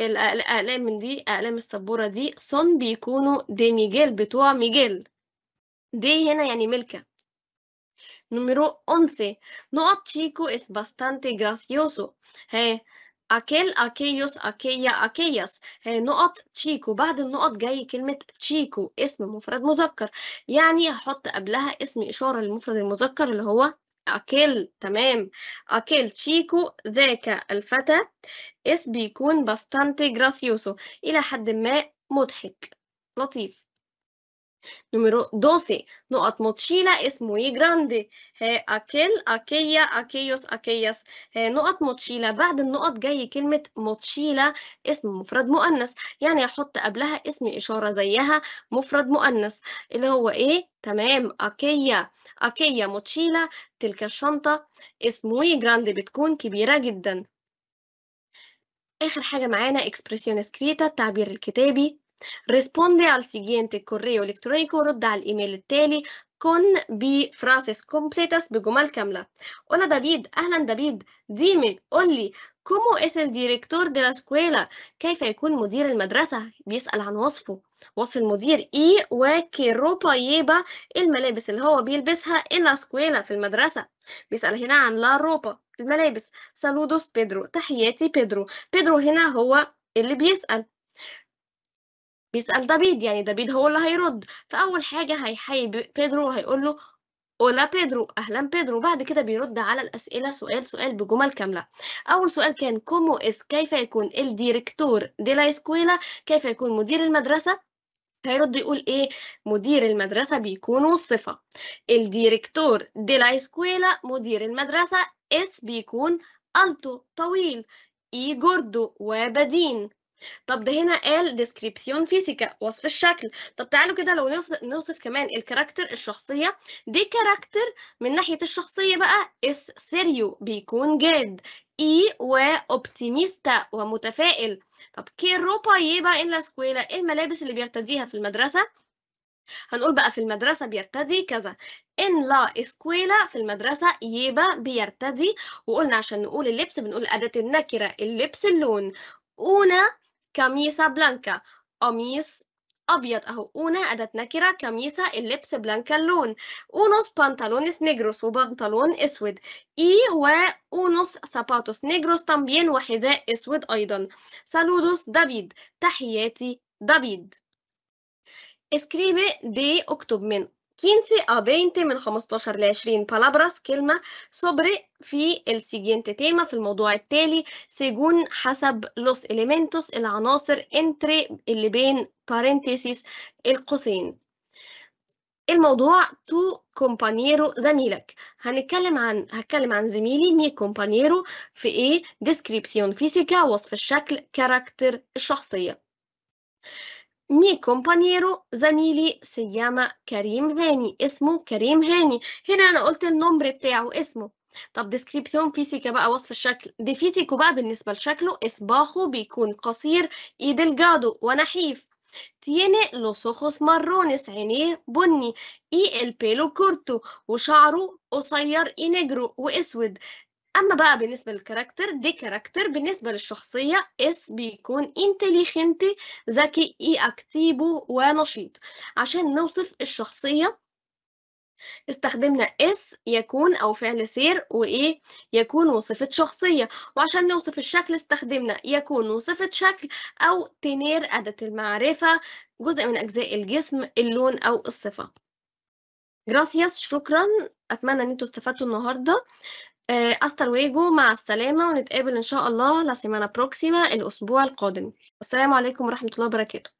الأقلام من دي أقلام السبورة دي صن بيكونوا دي ميجيل بتوع ميجيل دي هنا يعني ملكة نمرو 11. نقط شيكو إس باستانتي gracioso. Hey, أكل أكيوس أكيا أكياس نقط تشيكو بعد النقط جاي كلمة تشيكو اسم مفرد مذكر يعني هحط قبلها اسم إشارة للمفرد المذكر اللي هو أكل تمام أكل تشيكو ذاك الفتى اس بيكون باستانتي جراسيوسو إلى حد ما مضحك لطيف Número 12. No mochila es muy grande. ها eh, aquel, aquella, aquellos, aquellas. نقط موتشيلا بعد النقط جاي كلمة موتشيلا اسم مفرد مؤنث يعني أحط قبلها اسم إشارة زيها مفرد مؤنث اللي هو إيه؟ تمام أكيا أكيا موتشيلا تلك الشنطة اسموي جراند بتكون كبيرة جدا آخر حاجة معانا إكسبريسيون سكريتا التعبير الكتابي Responde al siguiente correo electrónico, رد email الإيميل التالي كن بفراسيس completas بجمل كاملة. Hola David, أهلا David, Dime, قولي, ¿cómo كومو es el director de la escuela كيف يكون مدير المدرسة بيسأل عن وصفه وصف المدير اي وكي روبا يبا الملابس اللي هو بيلبسها إلا سكويلا في المدرسة بيسأل هنا عن لا روبا الملابس سالودوس بيدرو تحياتي بيدرو بيدرو هنا هو اللي بيسأل بيسأل دافيد يعني دافيد هو اللي هيرد فأول حاجة هيحيي بيدرو وهيقول له أولا بيدرو أهلا بيدرو بعد كده بيرد على الأسئلة سؤال سؤال بجمل كاملة أول سؤال كان كومو إس كيف يكون الديركتور دي لا إسكويلا كيف يكون مدير المدرسة هيرد يقول ايه مدير المدرسة بيكون والصفة الديركتور دي لا إسكويلا مدير المدرسة إس بيكون ألتو طويل إي جوردو وبدين طب ده هنا قال ديسكريبسيون فيزيكا وصف الشكل طب تعالوا كده لو نوصف, كمان الكاركتر الشخصية دي كاركتر من ناحية الشخصية بقى اس سيريو بيكون جاد اي e واوبتيميستا ومتفائل طب كي روبا يبقى ان لا سكويلا ايه الملابس اللي بيرتديها في المدرسة هنقول بقى في المدرسة بيرتدي كذا إن لا إسكويلا في المدرسة يبا بيرتدي وقلنا عشان نقول اللبس بنقول أداة النكرة اللبس اللون أونا camisa blanca, Omis mí es una camisa elipse blanca luna, unos pantalones negros o pantalón eswed y unos zapatos negros también, una eswed, también. Saludos David, tachetti David. Escribe de octubre 15 a 20 من 15 ل 20 palabras كلمة sobre في السيجنت تيما في الموضوع التالي سيجون حسب los elementos العناصر entre اللي بين parentheses القوسين الموضوع تو كومبانيرو زميلك هنتكلم عن هتكلم عن زميلي مي كومبانيرو في ايه ديسكريبسيون فيزيكا وصف الشكل كاركتر الشخصيه مي كومبانيرو زميلي سياما كريم هاني اسمه كريم هاني هنا أنا قلت النمر بتاعه اسمه طب description فيسيكا بقى وصف الشكل دي فيسيكو بقى بالنسبة لشكله اصباخه بيكون قصير إيد الجادو ونحيف تيني لوسوخوس مارونس عينيه بني اي البيلو كورتو وشعره قصير اي negro وأسود اما بقى بالنسبه للكاركتر دي كاركتر بالنسبه للشخصيه اس بيكون انتليجنت ذكي اي اكتيبو ونشيط عشان نوصف الشخصيه استخدمنا اس يكون او فعل سير وايه يكون وصفة شخصية وعشان نوصف الشكل استخدمنا يكون وصفة شكل او تنير أداة المعرفة جزء من أجزاء الجسم اللون أو الصفة جراثياس شكرا أتمنى أن انتوا استفدتوا النهاردة آه، أستر ويجو مع السلامة ونتقابل إن شاء الله لا بروكسيما الأسبوع القادم والسلام عليكم ورحمة الله وبركاته